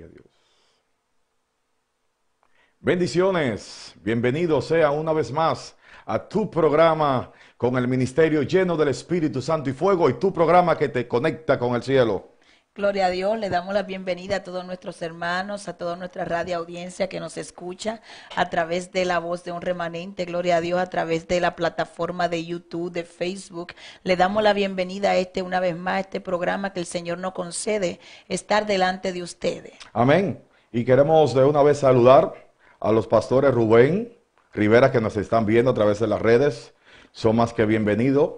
a Dios. Bendiciones, bienvenido sea una vez más a tu programa con el ministerio lleno del Espíritu Santo y Fuego y tu programa que te conecta con el cielo. Gloria a Dios, le damos la bienvenida a todos nuestros hermanos, a toda nuestra radio audiencia que nos escucha a través de la voz de un remanente, gloria a Dios, a través de la plataforma de YouTube, de Facebook. Le damos la bienvenida a este, una vez más, a este programa que el Señor nos concede estar delante de ustedes. Amén. Y queremos de una vez saludar a los pastores Rubén Rivera que nos están viendo a través de las redes. Son más que bienvenidos.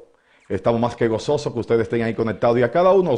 Estamos más que gozosos que ustedes estén ahí conectados y a cada uno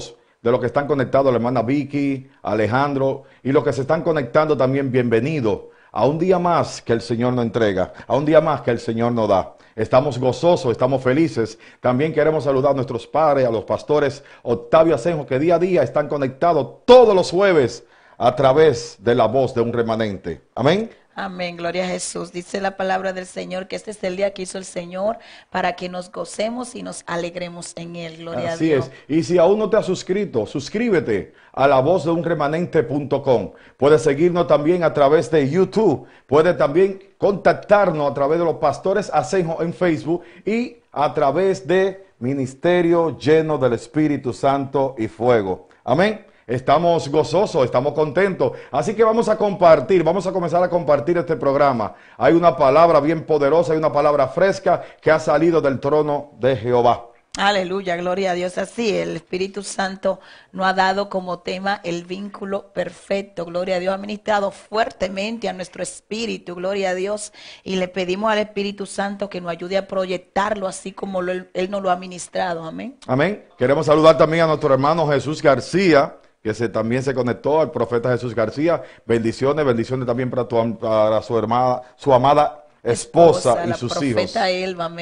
de los que están conectados, la hermana Vicky, Alejandro, y los que se están conectando también, bienvenido a un día más que el Señor nos entrega, a un día más que el Señor nos da. Estamos gozosos, estamos felices. También queremos saludar a nuestros padres, a los pastores Octavio Asenjo, que día a día están conectados todos los jueves a través de la voz de un remanente. Amén. Amén, gloria a Jesús. Dice la palabra del Señor que este es el día que hizo el Señor para que nos gocemos y nos alegremos en Él. Gloria a Dios. Así es. Y si aún no te has suscrito, suscríbete a la voz de un remanente.com. Puedes seguirnos también a través de YouTube. Puedes también contactarnos a través de los pastores Asenjo en Facebook y a través de Ministerio Lleno del Espíritu Santo y Fuego. Amén. Estamos gozosos, estamos contentos. Así que vamos a compartir, vamos a comenzar a compartir este programa. Hay una palabra bien poderosa, hay una palabra fresca que ha salido del trono de Jehová. Aleluya, gloria a Dios. Así, el Espíritu Santo nos ha dado como tema el vínculo perfecto. Gloria a Dios, ha ministrado fuertemente a nuestro espíritu. Gloria a Dios. Y le pedimos al Espíritu Santo que nos ayude a proyectarlo así como Él nos lo ha ministrado. Amén. Amén. Queremos saludar también a nuestro hermano Jesús García que se, también se conectó, al profeta Jesús García. Bendiciones, bendiciones también para, tu, para su, hermana, su amada esposa, y sus hijos.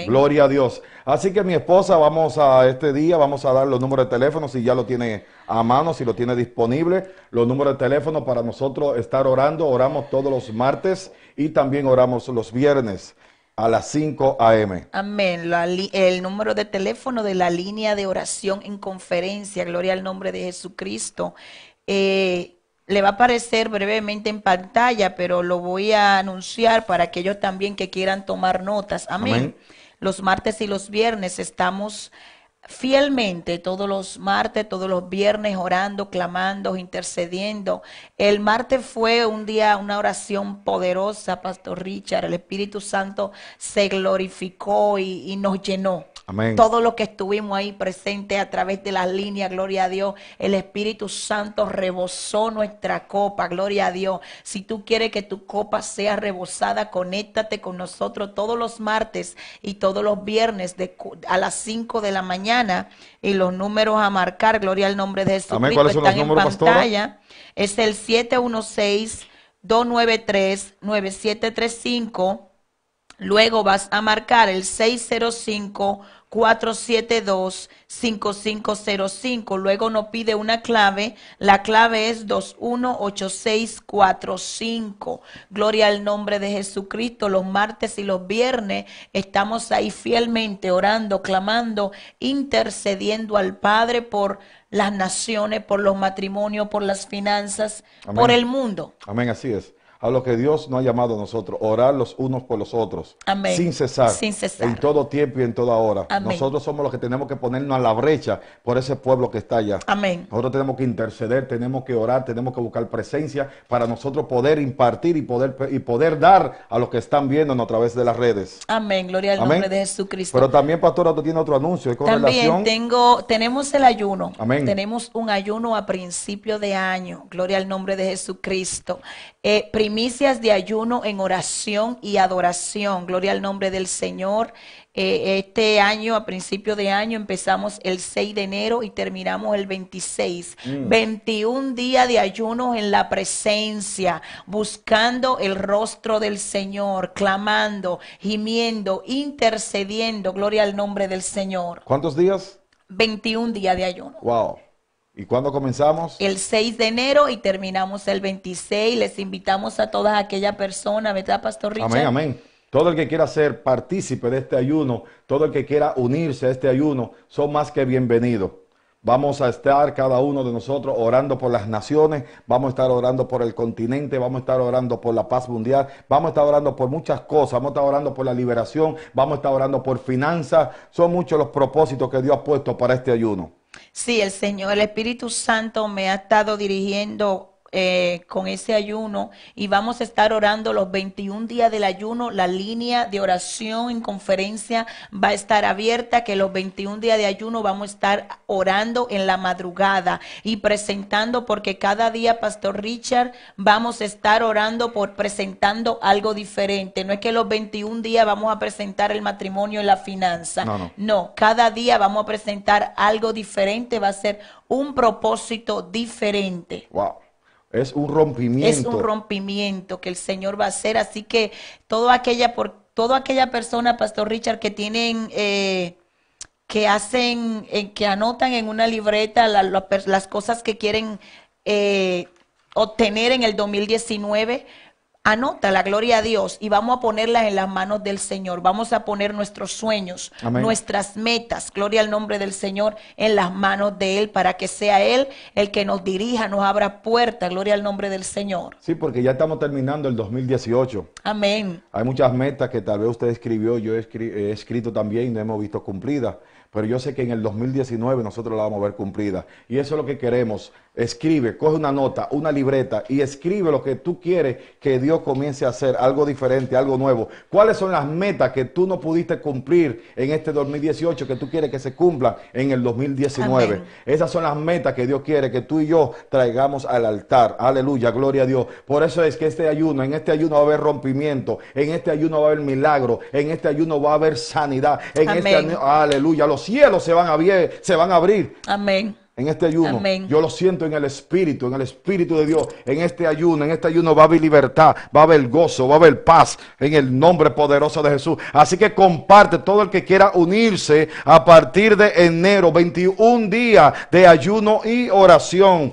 Gloria a Dios. Así que mi esposa, vamos a este día, vamos a dar los números de teléfono, si ya lo tiene a mano, si lo tiene disponible, los números de teléfono para nosotros estar orando. Oramos todos los martes y también oramos los viernes a las 5 a.m. Amén. el número de teléfono de la línea de oración en conferencia, gloria al nombre de Jesucristo. Eh, le va a aparecer brevemente en pantalla, pero lo voy a anunciar para aquellos también que quieran tomar notas. Amén. Los martes y los viernes estamos fielmente todos los martes, todos los viernes, orando, clamando, intercediendo. El martes fue un día, una oración poderosa, Pastor Richard. El Espíritu Santo se glorificó y, y nos llenó. Amén. Todo lo que estuvimos ahí presentes a través de las líneas, gloria a Dios. El Espíritu Santo rebosó nuestra copa, gloria a Dios. Si tú quieres que tu copa sea rebosada, conéctate con nosotros todos los martes y todos los viernes a las 5 de la mañana. Y los números a marcar, gloria al nombre de Jesús. ¿Cuáles son los pantalla. Es el 716 293 9735 Luego vas a marcar el 605-472-5505. Luego nos pide una clave. La clave es 218645. Gloria al nombre de Jesucristo. Los martes y los viernes estamos ahí fielmente orando, clamando, intercediendo al Padre por las naciones, por los matrimonios, por las finanzas, por el mundo. Amén, así es a lo que Dios nos ha llamado a nosotros, orar los unos por los otros, sin cesar, en todo tiempo y en toda hora. Nosotros somos los que tenemos que ponernos a la brecha por ese pueblo que está allá. Amén. Nosotros tenemos que interceder, tenemos que orar, tenemos que buscar presencia para nosotros poder impartir y poder y poder dar a los que están viéndonos a través de las redes. Amén. Gloria al nombre de Jesucristo. Pero también, pastora, tú tienes otro anuncio también tengo, tenemos el ayuno. Amén. Tenemos un ayuno a principio de año. Gloria al nombre de Jesucristo. primero eh, Primicias de ayuno en oración y adoración. Gloria al nombre del Señor. Eh, este año, a principio de año, empezamos el 6 de enero y terminamos el 26. 21 días de ayuno en la presencia, buscando el rostro del Señor, clamando, gimiendo, intercediendo. Gloria al nombre del Señor. ¿Cuántos días? 21 días de ayuno. Wow. ¿Y cuándo comenzamos? El 6 de enero y terminamos el 26. Les invitamos a todas aquella persona, ¿verdad, Pastor Richard? Amén, amén. Todo el que quiera ser partícipe de este ayuno, todo el que quiera unirse a este ayuno, son más que bienvenidos. Vamos a estar cada uno de nosotros orando por las naciones, vamos a estar orando por el continente, vamos a estar orando por la paz mundial, vamos a estar orando por muchas cosas, vamos a estar orando por la liberación, vamos a estar orando por finanzas. Son muchos los propósitos que Dios ha puesto para este ayuno. Sí, el Señor, el Espíritu Santo me ha estado dirigiendo eh, con ese ayuno y vamos a estar orando los 21 días del ayuno. La línea de oración en conferencia va a estar abierta, que los 21 días de ayuno vamos a estar orando en la madrugada y presentando, porque cada día, Pastor Richard, vamos a estar orando por presentando algo diferente. No es que los 21 días vamos a presentar el matrimonio y la finanza. No, no cada día vamos a presentar algo diferente, va a ser un propósito diferente. Wow. Es un rompimiento. Es un rompimiento que el Señor va a hacer. Así que toda aquella, por, toda aquella persona, Pastor Richard, que tienen... Eh, que hacen, eh, que anotan en una libreta las cosas que quieren eh, obtener en el 2019, Anota la gloria a Dios y vamos a ponerla en las manos del Señor. Vamos a poner nuestros sueños, nuestras metas, gloria al nombre del Señor, en las manos de Él para que sea Él el que nos dirija, nos abra puerta, gloria al nombre del Señor. Sí, porque ya estamos terminando el 2018. Amén. Hay muchas metas que tal vez usted escribió, yo he, escrito también y no hemos visto cumplidas pero yo sé que en el 2019 nosotros la vamos a ver cumplida. Y eso es lo que queremos, Escribe, coge una nota, una libreta y escribe lo que tú quieres que Dios comience a hacer, algo diferente, algo nuevo. ¿Cuáles son las metas que tú no pudiste cumplir en este 2018 que tú quieres que se cumplan en el 2019? Esas son las metas que Dios quiere que tú y yo traigamos al altar. Aleluya, gloria a Dios. Por eso es que este ayuno, en este ayuno va a haber rompimiento, en este ayuno va a haber milagro, en este ayuno va a haber sanidad, en este ayuno, aleluya, los cielos se van a abrir, se van a abrir. Amén en este ayuno. Yo lo siento en el Espíritu, en el Espíritu de Dios. En este ayuno, en este ayuno va a haber libertad, va a haber gozo, va a haber paz en el nombre poderoso de Jesús. Así que comparte todo el que quiera unirse a partir de enero, 21 días de ayuno y oración.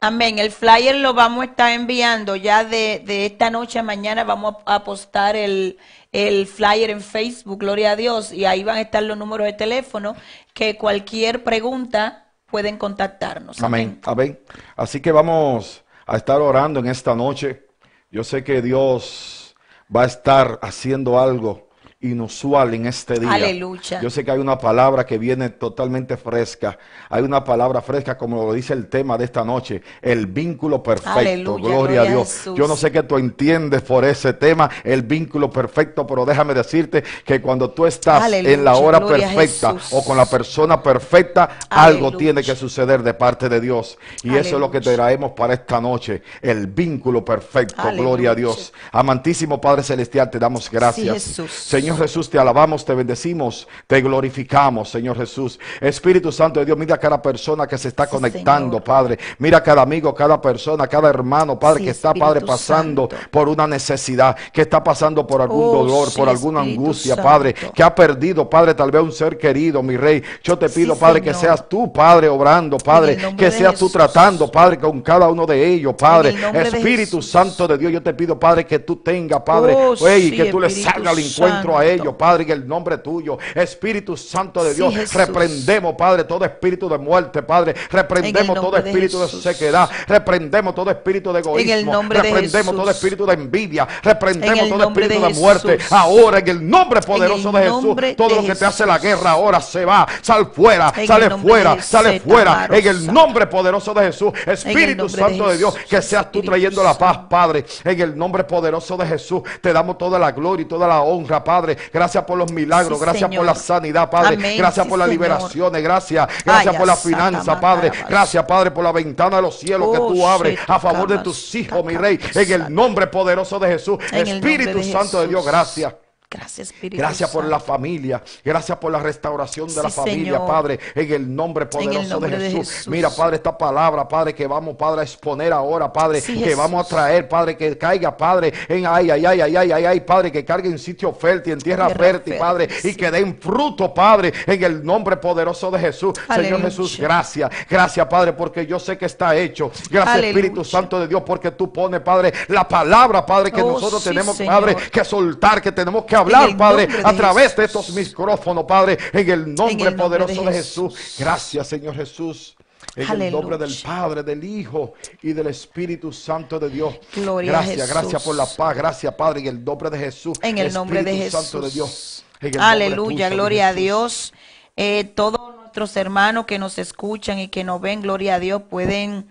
Amén. El flyer lo vamos a estar enviando ya de, esta noche a mañana. Vamos a postar el, el flyer en Facebook, gloria a Dios. Y ahí van a estar los números de teléfono. Que cualquier pregunta pueden contactarnos. Amén. Amén. Así que vamos a estar orando en esta noche. Yo sé que Dios va a estar haciendo algo inusual en este día. Aleluya. Yo sé que hay una palabra que viene totalmente fresca. Hay una palabra fresca, como lo dice el tema de esta noche, el vínculo perfecto. gloria, a Dios. Yo no sé qué tú entiendes por ese tema, el vínculo perfecto, pero déjame decirte que cuando tú estás en la hora perfecta o con la persona perfecta, algo tiene que suceder de parte de Dios. Y eso es lo que te traemos para esta noche, el vínculo perfecto. Gloria a Dios. Amantísimo Padre Celestial, te damos gracias. Señor, Jesús, te alabamos, te bendecimos, te glorificamos, Señor Jesús. Espíritu Santo de Dios, mira a cada persona que se está conectando, Padre. Mira a cada amigo, cada persona, cada hermano, Padre, que está, Padre, pasando por una necesidad, que está pasando por algún oh, dolor, por alguna angustia, Padre, que ha perdido, Padre, tal vez un ser querido, mi Rey. Yo te pido, Padre, que seas tú, Padre, obrando, Padre, que seas tú tratando, Padre, con cada uno de ellos, Padre. Espíritu Santo de Dios, yo te pido, Padre, que tú tengas, Padre, oh, que tú le salgas al encuentro a ellos, Padre, en el nombre tuyo. Espíritu Santo de Dios, reprendemos, Padre, todo espíritu de muerte, Padre. Reprendemos todo espíritu de, sequedad. Reprendemos todo espíritu de egoísmo. reprendemos todo espíritu de envidia. Reprendemos todo espíritu de, muerte. Ahora, en el nombre poderoso de Jesús, todo lo que te hace la guerra ahora se va. Sal fuera, sale fuera, sale fuera. En el nombre poderoso de Jesús, Espíritu Santo de Dios, que seas tú trayendo la paz, Padre. En el nombre poderoso de Jesús, te damos toda la gloria y toda la honra, Padre. Gracias por los milagros, gracias por la sanidad, Padre. gracias por las liberaciones, gracias. Gracias por la finanza, Padre. Gracias, Padre, por la ventana de los cielos que tú oh, abres a favor de tus hijos, mi rey. En el nombre poderoso de Jesús. Espíritu Santo de Dios, gracias. Gracias, Gracias por la familia. Gracias por la restauración de la familia, Padre. En el nombre poderoso de, Jesús. Mira, Padre, esta palabra, Padre, que vamos, Padre, a exponer ahora, Padre. que vamos a traer, Padre, que caiga, Padre, en ay, ay, ay, ay, ay, ay, Padre, que cargue en sitio fértil, en tierra fértil, Padre. Y que den fruto, Padre, en el nombre poderoso de Jesús. Señor Jesús, gracias. Gracias, Padre, porque yo sé que está hecho. Gracias, Espíritu Santo de Dios, porque tú pones, Padre, la palabra, Padre, que oh, nosotros tenemos, Padre, que soltar, que tenemos que hablar, Padre, a través de estos micrófonos, Padre, en el nombre, poderoso de Jesús. Gracias, Señor Jesús. En el nombre del Padre, del Hijo y del Espíritu Santo de Dios. Gloria gracias, gracias por la paz. Gracias, Padre, en el nombre de Jesús. En el nombre de Jesús. Santo de Dios. Aleluya, gloria a Dios. Eh, todos nuestros hermanos que nos escuchan y que nos ven, gloria a Dios, pueden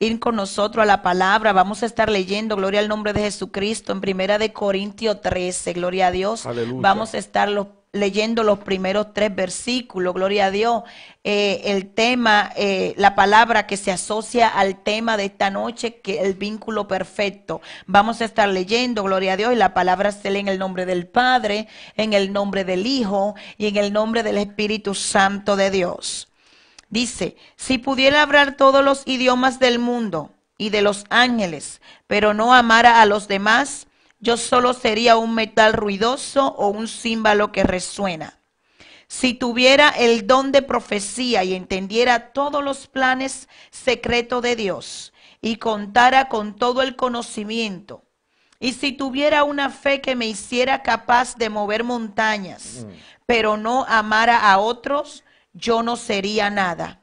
ir con nosotros a la palabra. Vamos a estar leyendo, gloria al nombre de Jesucristo, en Primera de Corintio 13, gloria a Dios. Vamos a estar leyendo los primeros tres versículos, gloria a Dios. Eh, el tema, eh, la palabra que se asocia al tema de esta noche, que el vínculo perfecto. Vamos a estar leyendo, gloria a Dios, y la palabra se lee en el nombre del Padre, en el nombre del Hijo y en el nombre del Espíritu Santo de Dios. Dice, si pudiera hablar todos los idiomas del mundo y de los ángeles, pero no amara a los demás, yo solo sería un metal ruidoso o un címbalo que resuena. Si tuviera el don de profecía y entendiera todos los planes secretos de Dios y contara con todo el conocimiento, y si tuviera una fe que me hiciera capaz de mover montañas, mm. pero no amara a otros, yo no sería nada.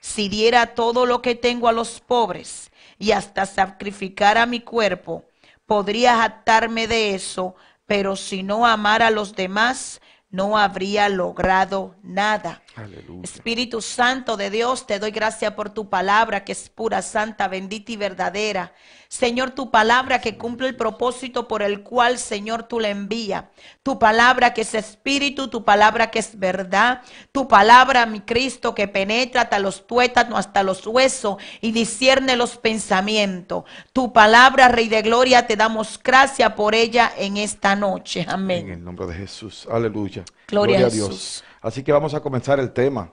Si diera todo lo que tengo a los pobres y hasta sacrificara mi cuerpo, podría jactarme de eso, pero si no amara a los demás, no habría logrado nada. Espíritu Santo de Dios, te doy gracias por tu palabra que es pura, santa, bendita y verdadera. Señor, tu palabra que cumple el propósito por el cual, Señor, tú la envías. Tu palabra que es espíritu, tu palabra que es verdad. Tu palabra, mi Cristo, que penetra hasta los tuétanos, hasta los huesos y discierne los pensamientos. Tu palabra, Rey de Gloria, te damos gracia por ella en esta noche. Amén. En el nombre de Jesús. Aleluya. Gloria, a Dios. Así que vamos a comenzar el tema.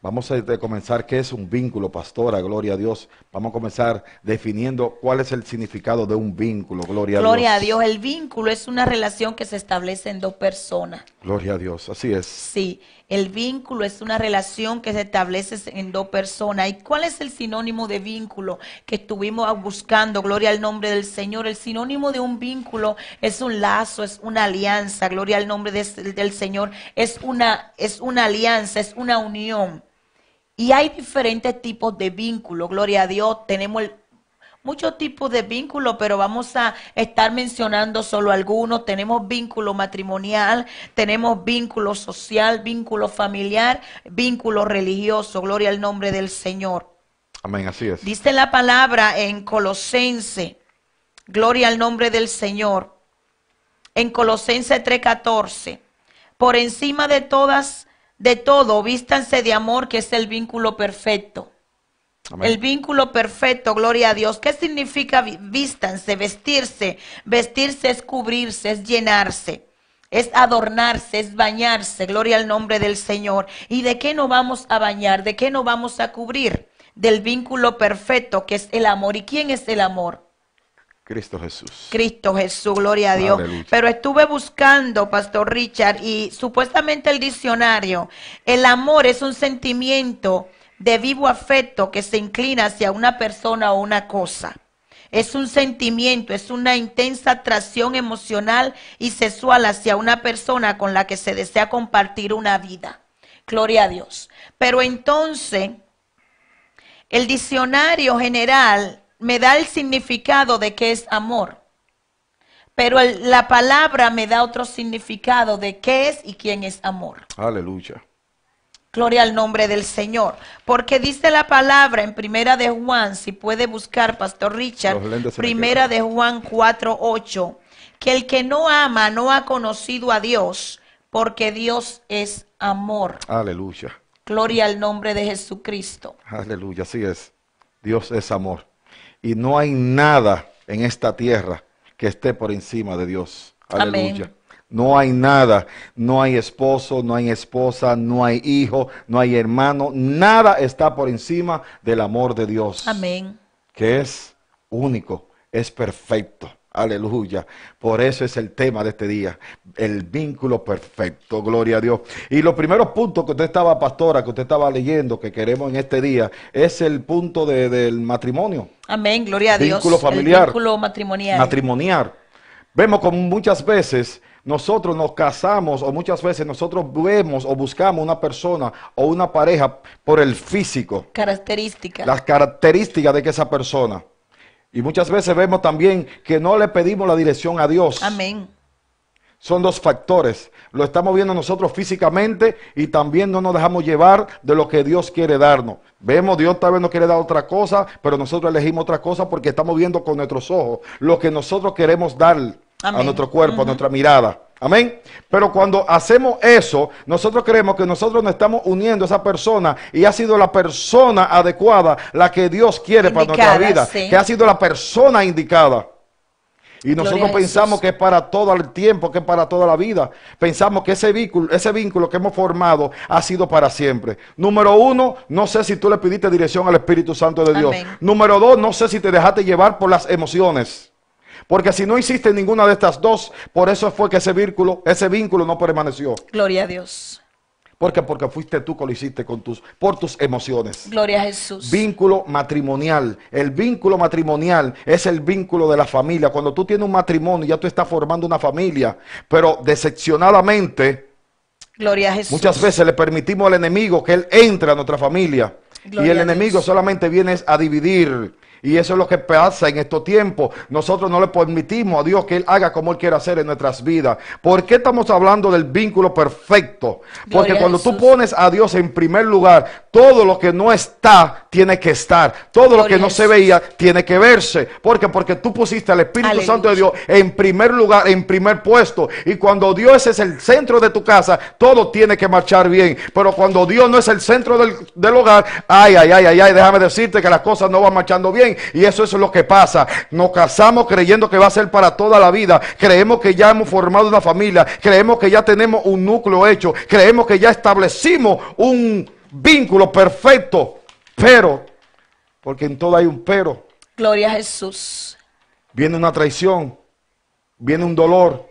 Vamos a comenzar qué es un vínculo, pastora, gloria a Dios. Vamos a comenzar definiendo cuál es el significado de un vínculo, gloria, a Dios. Gloria a Dios, el vínculo es una relación que se establece en dos personas. Gloria a Dios, así es. Sí, el vínculo es una relación que se establece en dos personas. ¿Y cuál es el sinónimo de vínculo que estuvimos buscando? Gloria al nombre del Señor. El sinónimo de un vínculo es un lazo, es una alianza. Gloria al nombre este, del Señor. Es una, es una alianza, es una unión. Y hay diferentes tipos de vínculo. Gloria a Dios. Tenemos el muchos tipos de vínculos, pero vamos a estar mencionando solo algunos. Tenemos vínculo matrimonial, tenemos vínculo social, vínculo familiar, vínculo religioso. Gloria al nombre del Señor. Amén, así es. Dice la palabra en Colosense. Gloria al nombre del Señor. En Colosense 3:14. Por encima de todas, de todo, vístanse de amor, que es el vínculo perfecto el vínculo perfecto, gloria a Dios. ¿Qué significa vístanse, vestirse? Vestirse es cubrirse, es llenarse, es adornarse, es bañarse, gloria al nombre del Señor. ¿Y de qué no vamos a bañar? ¿De qué no vamos a cubrir? Del vínculo perfecto que es el amor. ¿Y quién es el amor? Cristo Jesús. Cristo Jesús, gloria a Dios. Pero estuve buscando, Pastor Richard, y supuestamente el diccionario, el amor es un sentimiento de vivo afecto que se inclina hacia una persona o una cosa. Es un sentimiento, es una intensa atracción emocional y sexual hacia una persona con la que se desea compartir una vida. Gloria a Dios. Pero entonces, el diccionario general me da el significado de que es amor. Pero la palabra me da otro significado de qué es y quién es amor. Aleluya. Gloria al nombre del Señor. Porque dice la palabra en Primera de Juan, si puede buscar, Pastor Richard, Primera de Juan 8, que el que no ama no ha conocido a Dios, porque Dios es amor. Aleluya. Gloria al nombre de Jesucristo. Aleluya, así es. Dios es amor. Y no hay nada en esta tierra que esté por encima de Dios. Aleluya. No hay nada, no hay esposo, no hay esposa, no hay hijo, no hay hermano, nada está por encima del amor de Dios. Amén. Que es único, es perfecto. Aleluya. Por eso es el tema de este día, el vínculo perfecto. Gloria a Dios. Y los primeros puntos que usted estaba, pastora, que usted estaba leyendo, que queremos en este día, es el punto del matrimonio. Amén, gloria a Dios. Vínculo familiar. vínculo matrimonial. Matrimonial. Vemos como muchas veces nosotros nos casamos o muchas veces nosotros vemos o buscamos una persona o una pareja por el físico. Características. Las características de que esa persona. Y muchas veces vemos también que no le pedimos la dirección a Dios. Amén. Son dos factores. Lo estamos viendo nosotros físicamente y también no nos dejamos llevar de lo que Dios quiere darnos. Vemos, Dios tal vez nos quiere dar otra cosa, pero nosotros elegimos otra cosa porque estamos viendo con nuestros ojos lo que nosotros queremos dar a nuestro cuerpo, a nuestra mirada. Amén. Pero cuando hacemos eso, nosotros creemos que nosotros nos estamos uniendo a esa persona y ha sido la persona adecuada, la que Dios quiere para nuestra vida, que ha sido la persona indicada. Y nosotros pensamos que es para todo el tiempo, que es para toda la vida. Pensamos que ese vínculo, ese vínculo que hemos formado ha sido para siempre. Número uno, no sé si tú le pidiste dirección al Espíritu Santo de Dios. Número dos, no sé si te dejaste llevar por las emociones. Porque si no hiciste ninguna de estas dos, por eso fue que ese vínculo, ese vínculo no permaneció. Gloria a Dios. Porque porque fuiste tú que lo hiciste con tus por tus emociones. Gloria a Jesús. Vínculo matrimonial. El vínculo matrimonial es el vínculo de la familia. Cuando tú tienes un matrimonio, ya tú estás formando una familia, pero decepcionadamente Muchas veces le permitimos al enemigo que él entre a nuestra familia y el enemigo solamente viene a dividir. Y eso es lo que pasa en estos tiempos. Nosotros no le permitimos a Dios que Él haga como Él quiere hacer en nuestras vidas. ¿Por qué estamos hablando del vínculo perfecto? Porque cuando tú pones a Dios en primer lugar, todo lo que no está tiene que estar. Todo lo que no se veía tiene que verse. ¿Por qué? Porque tú pusiste al Espíritu Santo de Dios en primer lugar, en primer puesto. Y cuando Dios es el centro de tu casa, todo tiene que marchar bien. Pero cuando Dios no es el centro del, del hogar, ay, ay, ay, ay, ay, déjame decirte que las cosas no van marchando bien y eso es lo que pasa. Nos casamos creyendo que va a ser para toda la vida. Creemos que ya hemos formado una familia. Creemos que ya tenemos un núcleo hecho. Creemos que ya establecimos un vínculo perfecto. Pero, porque en todo hay un pero. Gloria a Jesús. Viene una traición. Viene un dolor.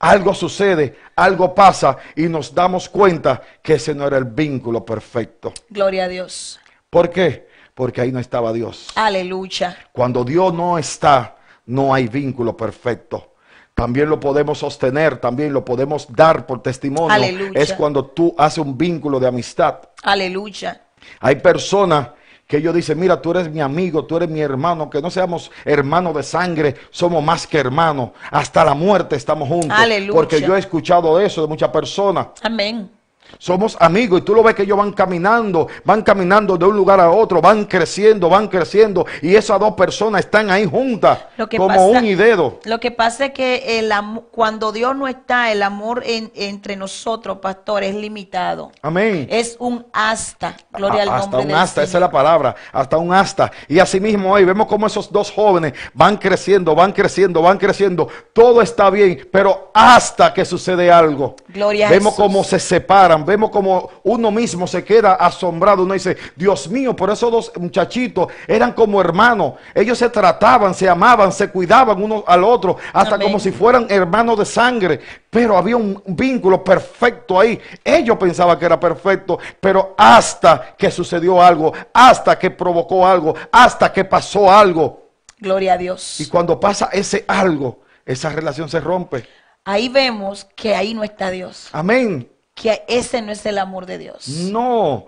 Algo sucede, algo pasa y nos damos cuenta que ese no era el vínculo perfecto. Gloria a Dios. ¿Por qué? porque ahí no estaba Dios. Aleluya. Cuando Dios no está, no hay vínculo perfecto también lo podemos sostener, también lo podemos dar por testimonio. Aleluya. Es cuando tú haces un vínculo de amistad. Aleluya. Hay personas que ellos dicen, mira, tú eres mi amigo, tú eres mi hermano, que no seamos hermanos de sangre, somos más que hermanos. Hasta la muerte estamos juntos. Aleluya. Porque yo he escuchado eso de muchas personas. Amén. Somos amigos y tú lo ves que ellos van caminando, van caminando de un lugar a otro, van creciendo, van creciendo y esas dos personas están ahí juntas como un y dedo. Lo que pasa es que el cuando Dios no está, el amor entre nosotros, pastor, es limitado. Amén. Es un hasta. gloria ah, al nombre Hasta un hasta, esa es la palabra, hasta un hasta Y asimismo hoy vemos como esos dos jóvenes van creciendo, van creciendo, van creciendo. Todo está bien, pero hasta que sucede algo. Gloria vemos cómo se separan vemos como uno mismo se queda asombrado. Uno dice, Dios mío, por esos dos muchachitos eran como hermanos. Ellos se trataban, se amaban, se cuidaban uno al otro, hasta como si fueran hermanos de sangre. Pero había un vínculo perfecto ahí. Ellos pensaban que era perfecto, pero hasta que sucedió algo, hasta que provocó algo, hasta que pasó algo. Gloria a Dios. Y cuando pasa ese algo, esa relación se rompe. Ahí vemos que ahí no está Dios. Amén que ese no es el amor de Dios. No,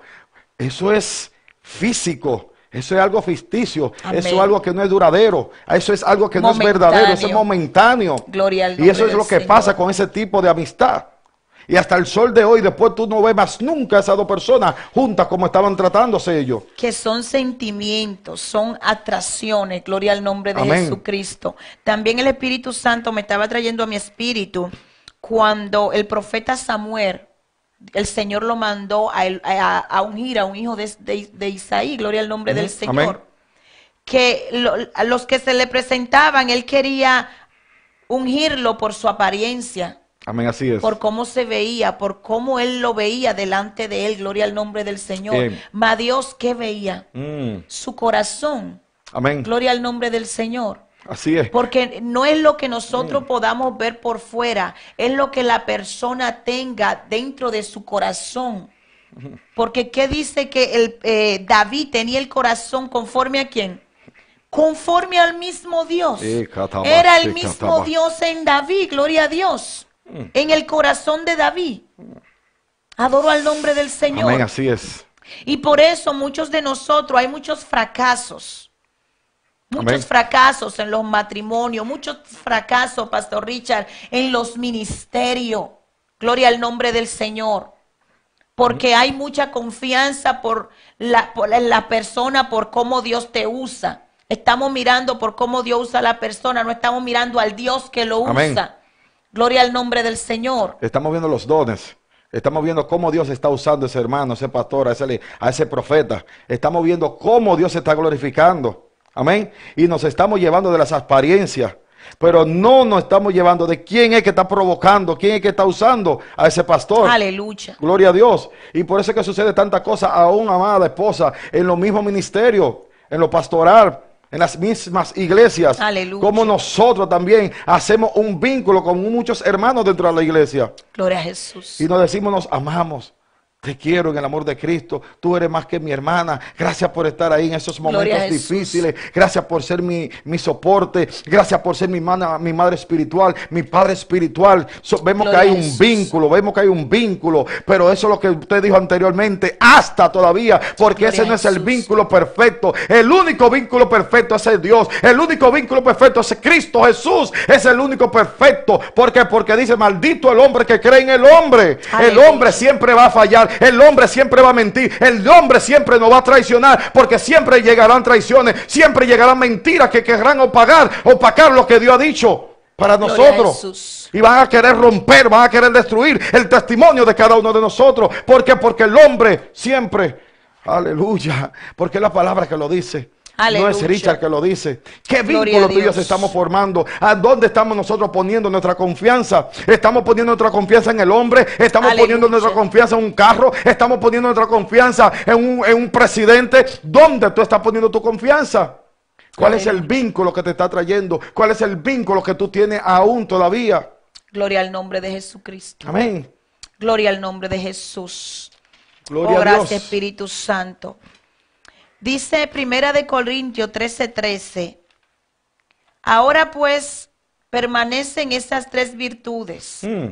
eso es físico. Eso es algo ficticio, eso es algo que no es duradero, eso es algo que no es verdadero, eso es momentáneo. Gloria y eso es lo que pasa con ese tipo de amistad. Y hasta el sol de hoy, después tú no ves más nunca a esas dos personas juntas como estaban tratándose ellos. Que son sentimientos, son atracciones, gloria al nombre de Jesucristo. También el Espíritu Santo me estaba trayendo a mi espíritu cuando el profeta Samuel el Señor lo mandó a, ungir a un hijo de, Isaí, gloria al nombre del Señor. Que los que se le presentaban, él quería ungirlo por su apariencia. Amén, así es. Por cómo se veía, por cómo él lo veía delante de él, gloria al nombre del Señor. Ma Dios, ¿qué veía? Mm. Su corazón. Amén. Gloria al nombre del Señor. Así es. Porque no es lo que nosotros podamos ver por fuera, es lo que la persona tenga dentro de su corazón. Porque ¿qué dice que eh, David tenía el corazón conforme a quién? Conforme al mismo Dios. Era el mismo Dios en David, gloria a Dios. Mm. En el corazón de David. Adoro al nombre del Señor. Amén, así es. Y por eso muchos de nosotros hay muchos fracasos. Muchos fracasos en los matrimonios, muchos fracasos, Pastor Richard, en los ministerios. Gloria al nombre del Señor. Porque hay mucha confianza por la, la persona, por cómo Dios te usa. Estamos mirando por cómo Dios usa a la persona, no estamos mirando al Dios que lo usa. Gloria al nombre del Señor. Estamos viendo los dones. Estamos viendo cómo Dios está usando a ese hermano, a ese pastor, a ese, a ese profeta. Estamos viendo cómo Dios se está glorificando. Amén. Y nos estamos llevando de las apariencias. Pero no nos estamos llevando de quién es que está provocando, quién es que está usando a ese pastor. Aleluya. Gloria a Dios. Y por eso es que sucede tanta cosa, aún amada esposa, en los mismos ministerios, en lo pastoral, en las mismas iglesias. Aleluya. Como nosotros también hacemos un vínculo con muchos hermanos dentro de la iglesia. Gloria a Jesús. Y nos decimos, nos amamos. Te quiero en el amor de Cristo. Tú eres más que mi hermana. Gracias por estar ahí en esos momentos difíciles. Gracias por ser mi, soporte. Gracias por ser mi, hermana, mi madre espiritual, mi padre espiritual. vemos que hay un vínculo, vemos que hay un vínculo. Pero eso es lo que usted dijo anteriormente. Hasta todavía, porque ese no es el vínculo perfecto. El único vínculo perfecto es el Dios. El único vínculo perfecto es Cristo Jesús. Es el único perfecto. ¿Por Porque dice, maldito el hombre que cree en el hombre. El hombre siempre va a fallar el hombre siempre va a mentir, el hombre siempre nos va a traicionar, porque siempre llegarán traiciones, siempre llegarán mentiras que querrán opagar, opacar lo que Dios ha dicho para nosotros. Y van a querer romper, van a querer destruir el testimonio de cada uno de nosotros. ¿Por qué? Porque el hombre siempre, aleluya, porque es la palabra que lo dice. No es Richard que lo dice. ¿Qué vínculo tuyo estamos formando? ¿A dónde estamos nosotros poniendo nuestra confianza? ¿Estamos poniendo nuestra confianza en el hombre? ¿Estamos poniendo nuestra confianza en un carro? ¿Estamos poniendo nuestra confianza en un, presidente? ¿Dónde tú estás poniendo tu confianza? ¿Cuál es el vínculo que te está trayendo? ¿Cuál es el vínculo que tú tienes aún todavía? Gloria al nombre de Jesucristo. Amén. Gloria al nombre de Jesús. Gloria oh, gracias, Espíritu Santo. Dice Primera de Corintios 13:13. Ahora pues permanecen esas tres virtudes. Hmm.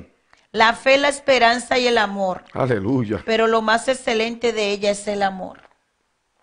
La fe, la esperanza y el amor. Aleluya. Pero lo más excelente de ellas es el amor.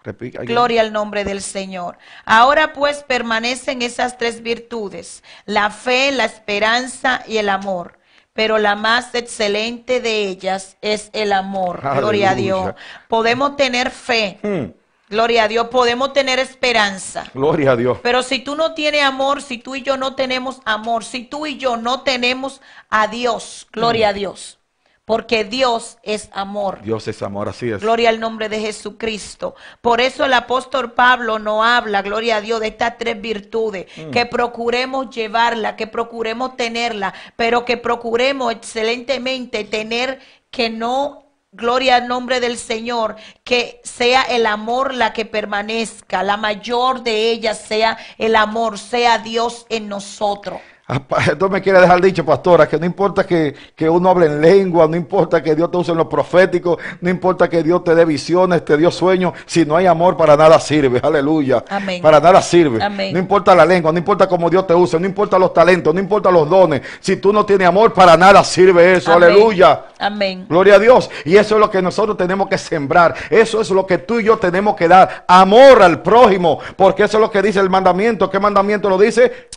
Gloria al nombre del Señor. Ahora pues permanecen esas tres virtudes, la fe, la esperanza y el amor. Pero la más excelente de ellas es el amor. Gloria a Dios. Podemos tener fe. Hmm. Gloria a Dios, podemos tener esperanza. Gloria a Dios. Pero si tú no tienes amor, si tú y yo no tenemos amor, si tú y yo no tenemos a Dios, gloria a mm. Dios. Porque Dios es amor. Dios es amor, así es. Gloria al nombre de Jesucristo. Por eso el apóstol Pablo no habla, gloria a Dios, de estas tres virtudes. Mm. Que procuremos llevarla, que procuremos tenerla, pero que procuremos excelentemente tener que no gloria al nombre del Señor, que sea el amor la que permanezca, la mayor de ellas sea el amor, sea Dios en nosotros. Entonces me quiere dejar dicho, pastora, que no importa que, uno hable en lengua, no importa que Dios te use en lo profético, no importa que Dios te dé visiones, te dio sueños, si no hay amor para nada sirve, aleluya. Amén. Para nada sirve. No importa la lengua, no importa cómo Dios te use, no importa los talentos, no importa los dones, si tú no tienes amor, para nada sirve eso, aleluya. Amén. Gloria a Dios. Y eso es lo que nosotros tenemos que sembrar, eso es lo que tú y yo tenemos que dar, amor al prójimo, porque eso es lo que dice el mandamiento. ¿Qué mandamiento lo dice?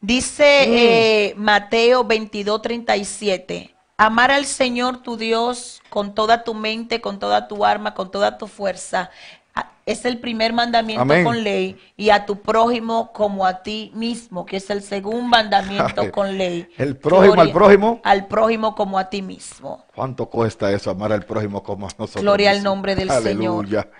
Dice mm. eh, Mateo 22, 37. Amar al Señor tu Dios con toda tu mente, con toda tu arma, con toda tu fuerza es el primer mandamiento con ley, y a tu prójimo como a ti mismo, que es el segundo mandamiento con ley. El prójimo al prójimo. Al prójimo como a ti mismo. ¿Cuánto cuesta eso, amar al prójimo como a nosotros? Gloria al nombre del Aleluya. Señor.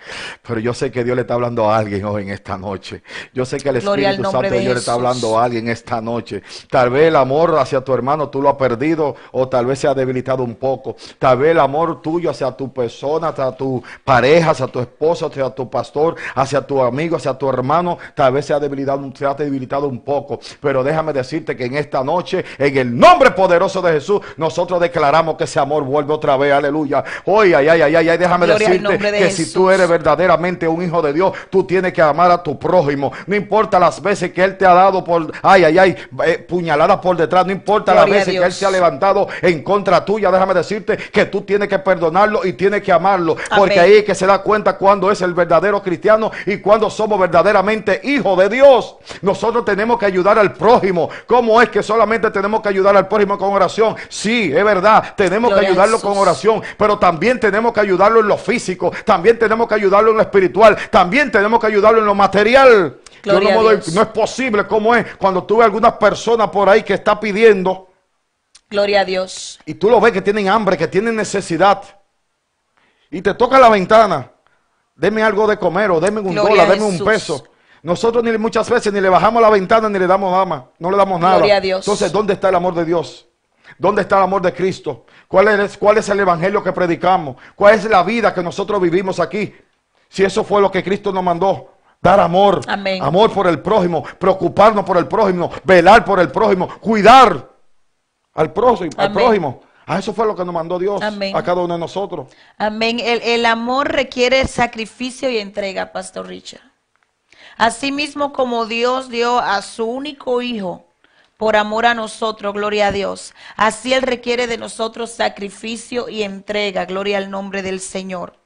Pero yo sé que Dios le está hablando a alguien hoy en esta noche. Yo sé que el Espíritu Santo de Dios le está hablando a alguien esta noche. Tal vez el amor hacia tu hermano tú lo has perdido o tal vez se ha debilitado un poco. Tal vez el amor tuyo hacia tu persona, hacia tu pareja, hacia tu esposo, hacia tu pareja pastor, hacia tu amigo, hacia tu hermano, tal vez se ha debilitado, se ha debilitado un poco. Pero déjame decirte que en esta noche, en el nombre poderoso de Jesús, nosotros declaramos que ese amor vuelve otra vez. Aleluya. Hoy, ay, ay, ay, ay, déjame decirte que si tú eres verdaderamente un hijo de Dios, tú tienes que amar a tu prójimo. No importa las veces que Él te ha dado por, ay, ay, ay, eh, puñaladas por detrás. No importa las veces que Él se ha levantado en contra tuya. Déjame decirte que tú tienes que perdonarlo y tienes que amarlo. Porque ahí es que se da cuenta cuando es el verdadero cristianos y cuando somos verdaderamente hijos de Dios. Nosotros tenemos que ayudar al prójimo. ¿Cómo es que solamente tenemos que ayudar al prójimo con oración? Sí, es verdad, tenemos que ayudarlo con oración, pero también tenemos que ayudarlo en lo físico, también tenemos que ayudarlo en lo espiritual, también tenemos que ayudarlo en lo material. no, es posible como es cuando tú ves algunas personas por ahí que está pidiendo. Gloria a Dios. Y tú lo ves que tienen hambre, que tienen necesidad. Y te toca la ventana deme algo de comer o deme un dólar, deme un peso. Nosotros ni muchas veces ni le bajamos la ventana ni le damos nada, no le damos nada. Entonces, ¿dónde está el amor de Dios? ¿Dónde está el amor de Cristo? ¿Cuál es, ¿Cuál es el evangelio que predicamos? ¿Cuál es la vida que nosotros vivimos aquí? Si eso fue lo que Cristo nos mandó, Dar amor. Amor por el prójimo. Preocuparnos por el prójimo. Velar por el prójimo. Cuidar al prójimo. Al prójimo eso fue lo que nos mandó Dios a cada uno de nosotros. Amén. El, amor requiere sacrificio y entrega, Pastor Richard. Asimismo como Dios dio a su único hijo por amor a nosotros, gloria a Dios. Así Él requiere de nosotros sacrificio y entrega, gloria al nombre del Señor.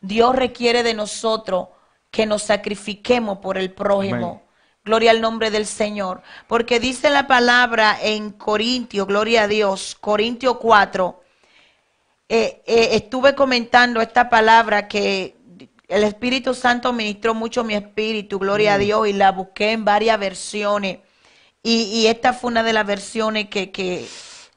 Dios requiere de nosotros que nos sacrifiquemos por el prójimo. Gloria al nombre del Señor. Porque dice la palabra en Corintio, gloria a Dios, Corintio 4. Eh, eh, estuve comentando esta palabra que el Espíritu Santo ministró mucho mi espíritu, gloria a mm. Dios, y la busqué en varias versiones. Y, esta fue una de las versiones que,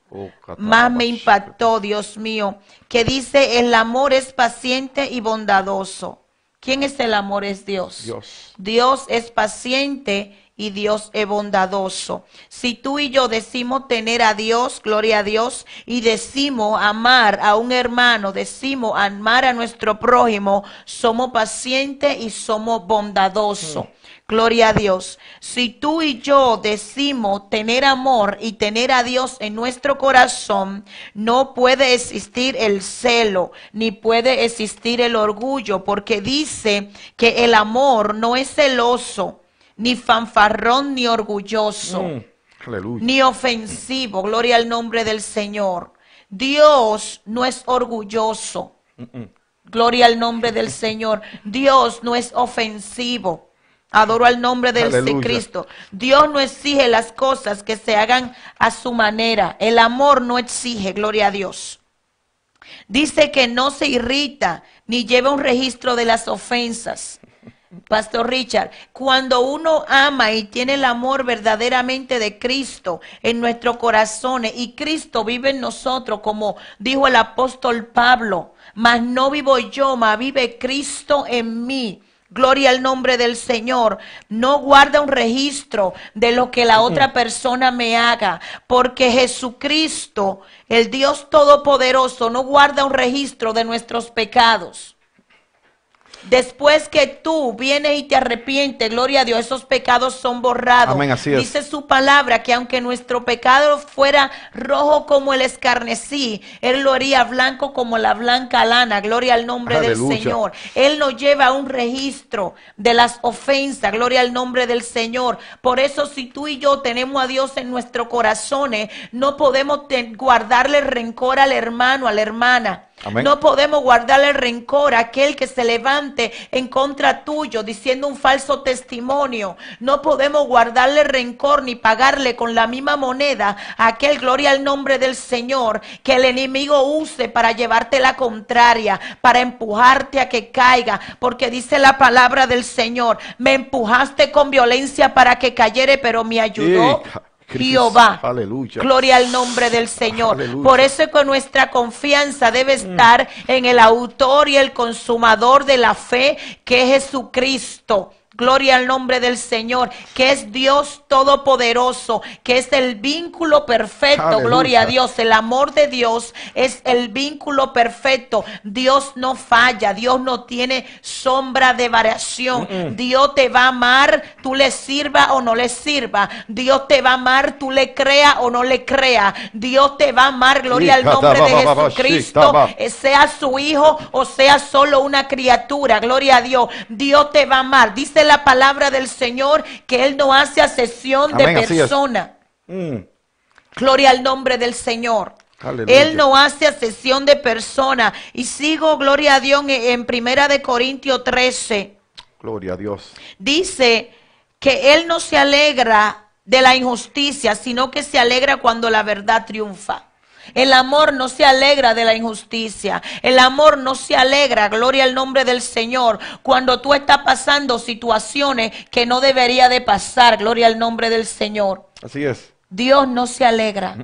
oh, más me impactó, Dios mío, que dice, el amor es paciente y bondadoso. ¿Quién es el amor? Es Dios. Dios. es paciente y Dios es bondadoso. Si tú y yo decimos tener a Dios, gloria a Dios, y decimos amar a un hermano, decimos amar a nuestro prójimo, somos pacientes y somos bondadosos. Mm. Gloria a Dios. Si tú y yo decimos tener amor y tener a Dios en nuestro corazón, no puede existir el celo, ni puede existir el orgullo, porque dice que el amor no es celoso, ni fanfarrón, ni orgulloso, mm, ni ofensivo. Gloria al nombre del Señor. Dios no es orgulloso. Mm, mm. Gloria al nombre del Señor. Dios no es ofensivo. Adoro al nombre del Cristo. Dios no exige las cosas que se hagan a su manera. El amor no exige, gloria a Dios. Dice que no se irrita ni lleva un registro de las ofensas. Pastor Richard, cuando uno ama y tiene el amor verdaderamente de Cristo en nuestros corazones y Cristo vive en nosotros, como dijo el apóstol Pablo, mas no vivo yo, mas vive Cristo en mí. Gloria al nombre del Señor. No guarda un registro de lo que la otra persona me haga, porque Jesucristo, el Dios Todopoderoso, no guarda un registro de nuestros pecados. Después que tú vienes y te arrepientes, gloria a Dios, esos pecados son borrados. Dice su palabra que aunque nuestro pecado fuera rojo como el escarnecí, Él lo haría blanco como la blanca lana. Gloria al nombre del Señor. Él nos lleva un registro de las ofensas. Gloria al nombre del Señor. Por eso si tú y yo tenemos a Dios en nuestros corazones, no podemos guardarle rencor al hermano, a la hermana. No podemos guardarle rencor a aquel que se levante en contra tuyo diciendo un falso testimonio. No podemos guardarle rencor ni pagarle con la misma moneda a aquel, gloria al nombre del Señor, que el enemigo use para llevarte la contraria, para empujarte a que caiga. Porque dice la palabra del Señor, me empujaste con violencia para que cayere, pero me ayudó. Jehová. Gloria al nombre del Señor. Por eso es nuestra confianza debe mm. estar en el autor y el consumador de la fe, que es Jesucristo. Gloria al nombre del Señor, que es Dios todopoderoso, que es el vínculo perfecto, gloria a Dios. El amor de Dios es el vínculo perfecto. Dios no falla, Dios no tiene sombra de variación. Mm, mm. Dios te va a amar, tú le sirva o no le sirva. Dios te va a amar, tú le crea o no le crea. Dios te va a amar, gloria al nombre de Jesucristo, eh, sea su hijo o sea solo una criatura, gloria a Dios. Dios te va a amar. Dice la palabra del Señor que Él no hace asesinato de persona. Mm. Gloria al nombre del Señor. Él no hace asesión de persona. Y sigo, gloria a Dios, en Primera de Corintios 13. Gloria a Dios. Dice que Él no se alegra de la injusticia, sino que se alegra cuando la verdad triunfa. El amor no se alegra de la injusticia. El amor no se alegra, gloria al nombre del Señor, cuando tú estás pasando situaciones que no debería de pasar, gloria al nombre del Señor. Así es. Dios no se alegra.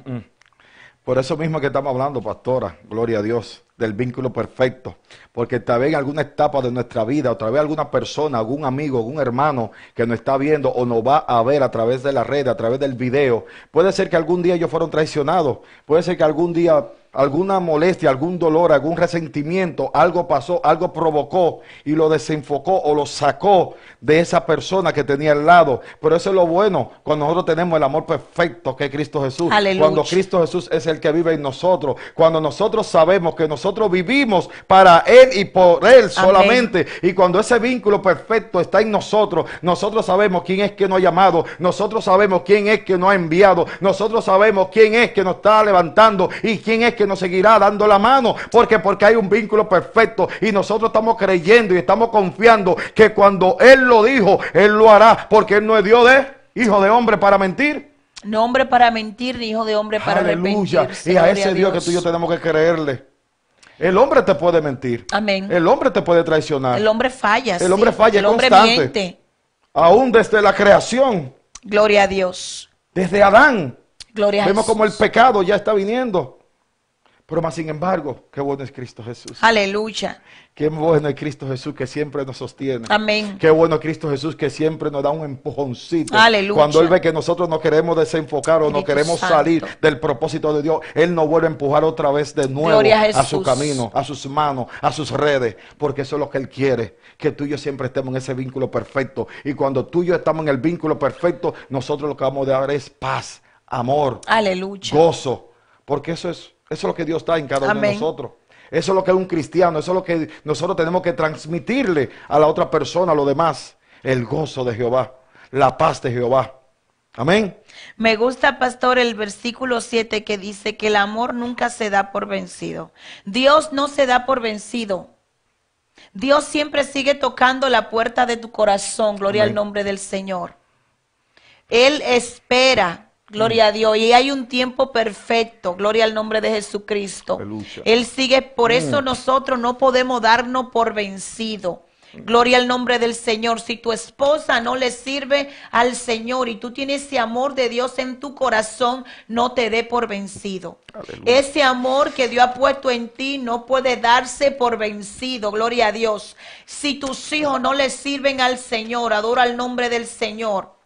Por eso mismo que estamos hablando, pastora, gloria a Dios del vínculo perfecto. Porque tal vez en alguna etapa de nuestra vida, o tal vez alguna persona, algún amigo, algún hermano que nos está viendo o nos va a ver a través de la red, a través del video, puede ser que algún día ellos fueron traicionados, puede ser que algún día alguna molestia, algún dolor, algún resentimiento, algo pasó, algo provocó y lo desenfocó o lo sacó de esa persona que tenía al lado. Pero eso es lo bueno cuando nosotros tenemos el amor perfecto que es Cristo Jesús. Cuando Cristo Jesús es el que vive en nosotros, cuando nosotros sabemos que nosotros vivimos para Él y por Él solamente. Y cuando ese vínculo perfecto está en nosotros, nosotros sabemos quién es que nos ha llamado, nosotros sabemos quién es que nos ha enviado, nosotros sabemos quién es que nos está levantando y quién es que que nos seguirá dando la mano. Porque, porque hay un vínculo perfecto. Y nosotros estamos creyendo y estamos confiando que cuando Él lo dijo, Él lo hará. Porque Él no es Dios de hijo de hombre para mentir. No hombre para mentir, ni hijo de hombre para Aleluya. Y a ese Dios. que tú y yo tenemos que creerle. El hombre te puede mentir. Amén. El hombre te puede traicionar. El hombre falla. El hombre falla el hombre Aún desde la creación. Gloria a Dios. Desde Adán. Gloria Vemos como el pecado ya está viniendo. Pero más sin embargo, qué bueno es Cristo Jesús. Aleluya. Qué bueno es Cristo Jesús que siempre nos sostiene. Amén. Qué bueno es Cristo Jesús que siempre nos da un empujoncito. Aleluya. Cuando Él ve que nosotros no queremos desenfocar o no queremos salir del propósito de Dios, Él nos vuelve a empujar otra vez de nuevo a, su camino, a sus manos, a sus redes. Porque eso es lo que Él quiere. Que tú y yo siempre estemos en ese vínculo perfecto. Y cuando tú y yo estamos en el vínculo perfecto, nosotros lo que vamos a dar es paz, amor, Aleluya. gozo. Porque eso es eso es lo que Dios está en cada uno de nosotros. Eso es lo que es un cristiano, eso es lo que nosotros tenemos que transmitirle a la otra persona, a lo demás. El gozo de Jehová, la paz de Jehová. Amén. Me gusta, pastor, el versículo 7 que dice que el amor nunca se da por vencido. Dios no se da por vencido. Dios siempre sigue tocando la puerta de tu corazón, gloria al nombre del Señor. Él espera Gloria a Dios. Y hay un tiempo perfecto. Gloria al nombre de Jesucristo. Él sigue. Por eso mm. nosotros no podemos darnos por vencido. Gloria al nombre del Señor. Si tu esposa no le sirve al Señor y tú tienes ese amor de Dios en tu corazón, no te dé por vencido. Ese amor que Dios ha puesto en ti no puede darse por vencido. Gloria a Dios. Si tus hijos no le sirven al Señor, adora el nombre del Señor.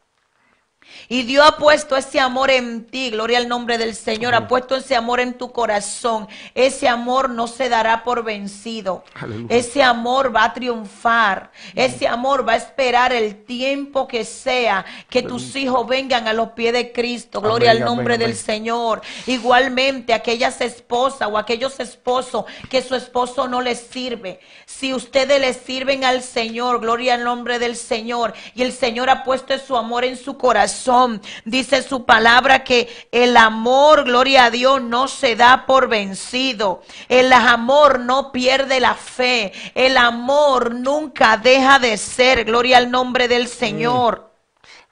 Y Dios ha puesto ese amor en ti, gloria al nombre del Señor, ha puesto ese amor en tu corazón. Ese amor no se dará por vencido. Ese amor va a triunfar. Ese amor va a esperar el tiempo que sea que tus hijos vengan a los pies de Cristo. Gloria al nombre del Señor. Igualmente, aquellas esposas o aquellos esposos que su esposo no les sirve. Si ustedes le sirven al Señor, gloria al nombre del Señor. Y el Señor ha puesto su amor en su corazón Dice su palabra que el amor, gloria a Dios, no se da por vencido. El amor no pierde la fe. El amor nunca deja de ser. Gloria al nombre del mm. Señor.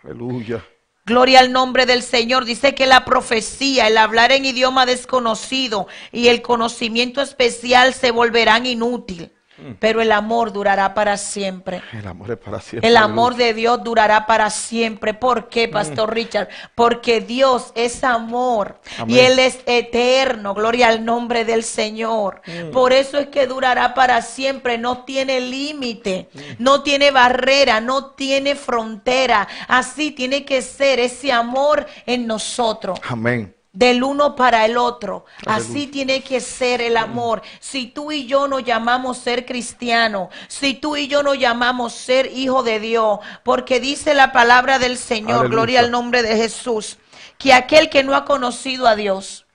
Aleluya. Gloria al nombre del Señor. Dice que la profecía, el hablar en idioma desconocido y el conocimiento especial se volverán inútil pero el amor durará para siempre. El amor es para siempre. El amor de Dios durará para siempre. ¿Por qué, mm. Pastor Richard? Porque Dios es amor y Él es eterno. Gloria al nombre del Señor. Mm. Por eso es que durará para siempre. No tiene límite, mm. no tiene barrera, no tiene frontera. Así tiene que ser ese amor en nosotros. Amén del uno para el otro. Así tiene que ser el amor. Si tú y yo nos llamamos ser cristiano, si tú y yo nos llamamos ser hijo de Dios, porque dice la palabra del Señor, gloria al nombre de Jesús, que aquel que no ha conocido a Dios,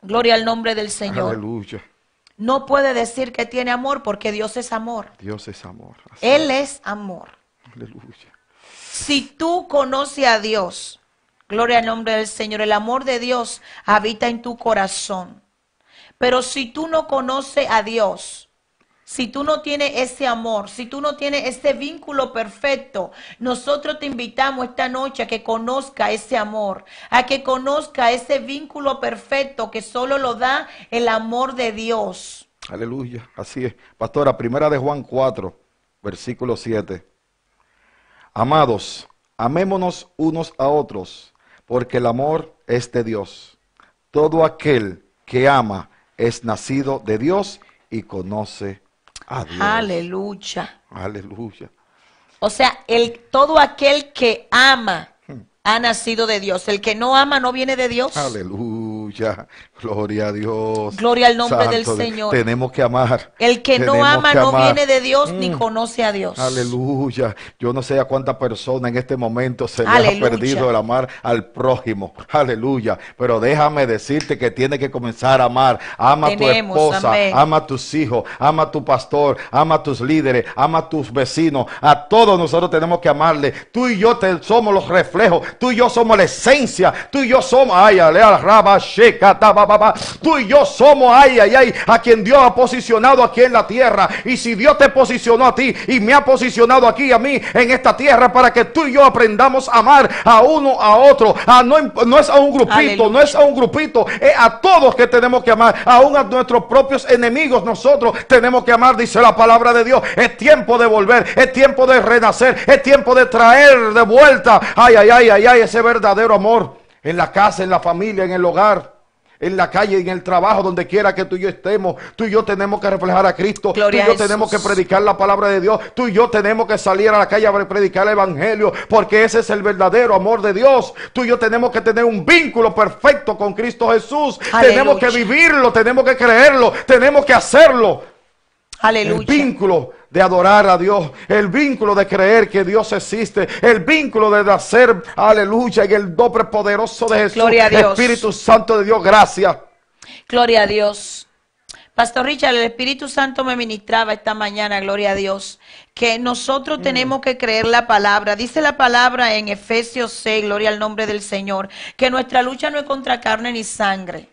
gloria al nombre del Señor. No puede decir que tiene amor porque Dios es amor. Dios es amor. Él es amor. Aleluya. Si tú conoces a Dios, Gloria al nombre del Señor. El amor de Dios habita en tu corazón. Pero si tú no conoces a Dios, si tú no tienes ese amor, si tú no tienes ese vínculo perfecto, nosotros te invitamos esta noche a que conozca ese amor, a que conozca ese vínculo perfecto que solo lo da el amor de Dios. Aleluya, así es. Pastora, primera de Juan 4, versículo 7. Amados, amémonos unos a otros, porque el amor es de Dios. Todo aquel que ama es nacido de Dios y conoce a Dios. Aleluya. Aleluya. O sea, el, todo aquel que ama ha nacido de Dios. El que no ama no viene de Dios. Aleluya. Gloria a Dios. Gloria al nombre del Señor. tenemos que amar. El que no ama no viene de Dios ni mm. conoce a Dios. Aleluya. Yo no sé a cuánta persona en este momento se le ha perdido el amar al prójimo. Aleluya. Pero déjame decirte que tiene que comenzar a amar. Ama a tu esposa, ama a tus hijos, ama a tu pastor, ama a tus líderes, ama a tus vecinos. A todos nosotros tenemos que amarle. Tú y yo somos los reflejos Tú y yo somos la esencia. Tú y yo somos, ay, raba, Tú y yo somos, ay, ay, ay, a quien Dios ha posicionado aquí en la tierra. Y si Dios te posicionó a ti y me ha posicionado aquí a mí en esta tierra para que tú y yo aprendamos a amar a uno a otro. no, es a un grupito, no es a un grupito, es a todos que tenemos que amar. Aún a nuestros propios enemigos nosotros tenemos que amar, dice la palabra de Dios. Es tiempo de volver, es tiempo de renacer, es tiempo de traer de vuelta. Ay, ay, ay, ay hay ese verdadero amor en la casa, en la familia, en el hogar en la calle, en el trabajo, donde quiera que tú y yo estemos. Tú y yo tenemos que reflejar a Cristo. tú y yo tenemos que predicar la palabra de Dios. Tú y yo tenemos que salir a la calle a predicar el Evangelio, porque ese es el verdadero amor de Dios. Tú y yo tenemos que tener un vínculo perfecto con Cristo Jesús. Tenemos que vivirlo, tenemos que creerlo, tenemos que hacerlo. Aleluya. El vínculo de adorar a Dios, el vínculo de creer que Dios existe, el vínculo de hacer aleluya en el doble poderoso de Jesús. Gloria Espíritu Santo de Dios, gracias. Gloria a Dios. Pastor Richard, el Espíritu Santo me ministraba esta mañana, gloria a Dios, que nosotros mm. tenemos que creer la palabra. Dice la palabra en Efesios 6, gloria al nombre del Señor, que nuestra lucha no es contra carne ni sangre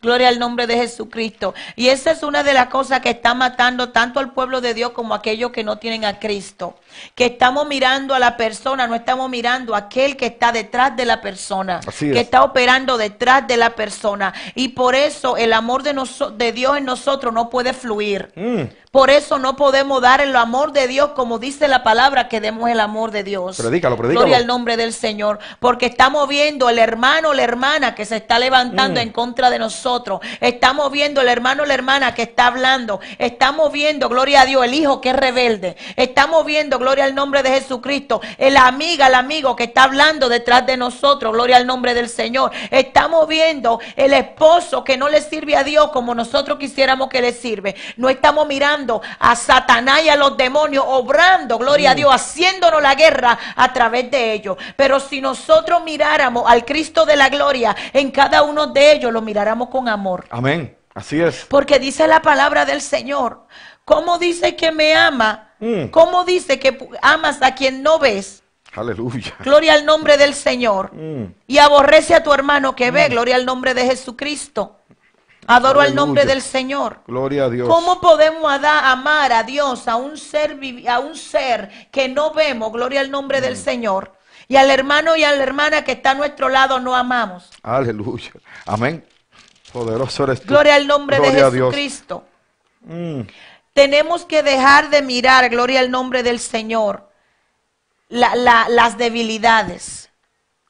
Gloria al nombre de Jesucristo. Y esa es una de las cosas que está matando tanto al pueblo de Dios como a aquellos que no tienen a Cristo. Que estamos mirando a la persona, no estamos mirando a aquel que está detrás de la persona, que está operando detrás de la persona. Y por eso el amor de, de Dios en nosotros no puede fluir. Mm. Por eso no podemos dar el amor de Dios como dice la palabra que demos el amor de Dios. Predícalo, predícalo. Gloria al nombre del Señor. Porque estamos viendo el hermano o la hermana que se está levantando mm. en contra de de nosotros. estamos viendo el hermano la hermana que está hablando. estamos viendo, gloria a Dios, el hijo que es rebelde. estamos viendo, gloria al nombre de Jesucristo, el amiga, el amigo que está hablando detrás de nosotros. Gloria al nombre del Señor. estamos viendo el esposo que no le sirve a Dios como nosotros quisiéramos que le sirve. No estamos mirando a Satanás y a los demonios obrando, gloria a mm. Dios, haciéndonos la guerra a través de ellos. Pero si nosotros miráramos al Cristo de la gloria en cada uno de ellos, lo miráramos con amor. Amén. Así es. Porque dice la palabra del Señor. ¿Cómo dice que me ama? Mm. ¿Cómo dice que amas a quien no ves? Aleluya. Gloria al nombre del Señor. Mm. Y aborrece a tu hermano que ve. Mm. Gloria al nombre de Jesucristo. Adoro al nombre del Señor. Gloria a Dios. ¿Cómo podemos amar a Dios, a un ser, a un ser que no vemos? Gloria al nombre del Señor. Y al hermano y a la hermana que está a nuestro lado no amamos. Aleluya. Amén. Poderoso Gloria al nombre de Jesucristo. Mm. Tenemos que dejar de mirar, gloria al nombre del Señor, las debilidades.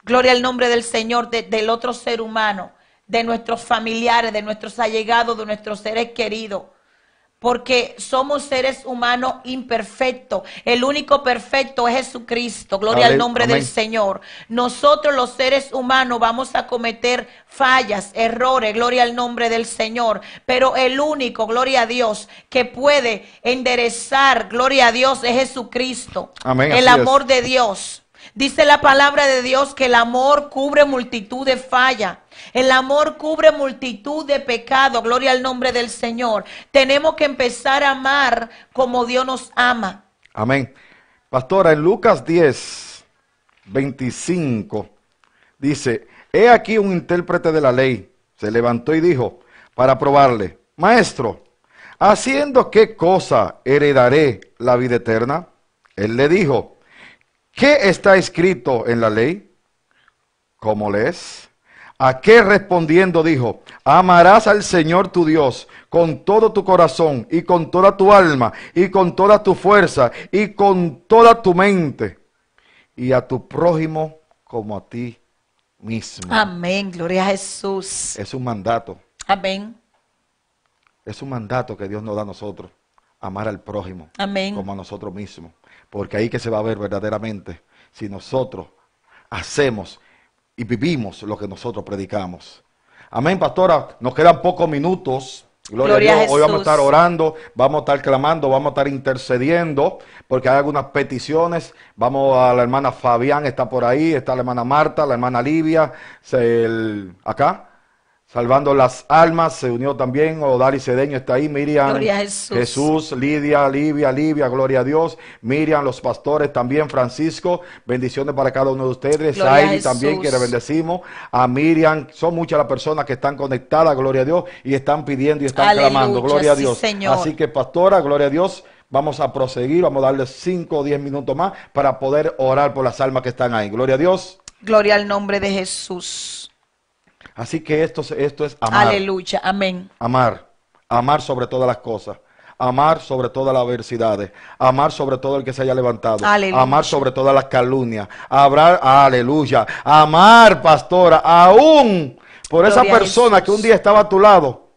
Gloria al nombre del Señor, del otro ser humano, de nuestros familiares, de nuestros allegados, de nuestros seres queridos porque somos seres humanos imperfectos. El único perfecto es Jesucristo. Gloria al nombre del Señor. Nosotros los seres humanos vamos a cometer fallas, errores, gloria al nombre del Señor. Pero el único, gloria a Dios, que puede enderezar, gloria a Dios, es Jesucristo. Amén, el amor de Dios. Dice la palabra de Dios que el amor cubre multitud de fallas. El amor cubre multitud de pecados. Gloria al nombre del Señor. Tenemos que empezar a amar como Dios nos ama. Amén. Pastora, en Lucas 10, 25, dice, he aquí un intérprete de la ley. Se levantó y dijo, para probarle, maestro, ¿haciendo qué cosa heredaré la vida eterna? Él le dijo, ¿qué está escrito en la ley? ¿Cómo lees? A qué respondiendo dijo, amarás al Señor tu Dios con todo tu corazón y con toda tu alma y con toda tu fuerza y con toda tu mente y a tu prójimo como a ti mismo. Amén, gloria a Jesús. Es un mandato. Amén. Es un mandato que Dios nos da a nosotros, amar al prójimo Amén. como a nosotros mismos, porque ahí que se va a ver verdaderamente si nosotros hacemos y vivimos lo que nosotros predicamos. Amén, pastora. Nos quedan pocos minutos. Gloria, a Dios. Hoy vamos a estar orando, vamos a estar clamando, vamos a estar intercediendo, porque hay algunas peticiones. Vamos a la hermana Fabián, está por ahí, está la hermana Marta, la hermana Livia, el, acá Salvando las almas, se unió también Odali Cedeño, está ahí, Miriam. Gloria Jesús. Jesús, Lidia, Livia, Livia, gloria a Dios. Miriam, los pastores, también Francisco, bendiciones para cada uno de ustedes. Ahí también, que le bendecimos. A Miriam, son muchas las personas que están conectadas, gloria a Dios, y están pidiendo y están clamando, gloria a Dios. Así que, pastora, gloria a Dios. Vamos a proseguir, vamos a darle 5 o 10 minutos más para poder orar por las almas que están ahí. Gloria a Dios. Gloria al nombre de Jesús. Así que esto, esto es amar. Aleluya, amén. Amar, amar sobre todas las cosas. Amar sobre todas las adversidades, amar sobre todo el que se haya levantado, amar sobre todas las calumnias, hablar, aleluya, amar, pastora, aún por esa persona que un día estaba a tu lado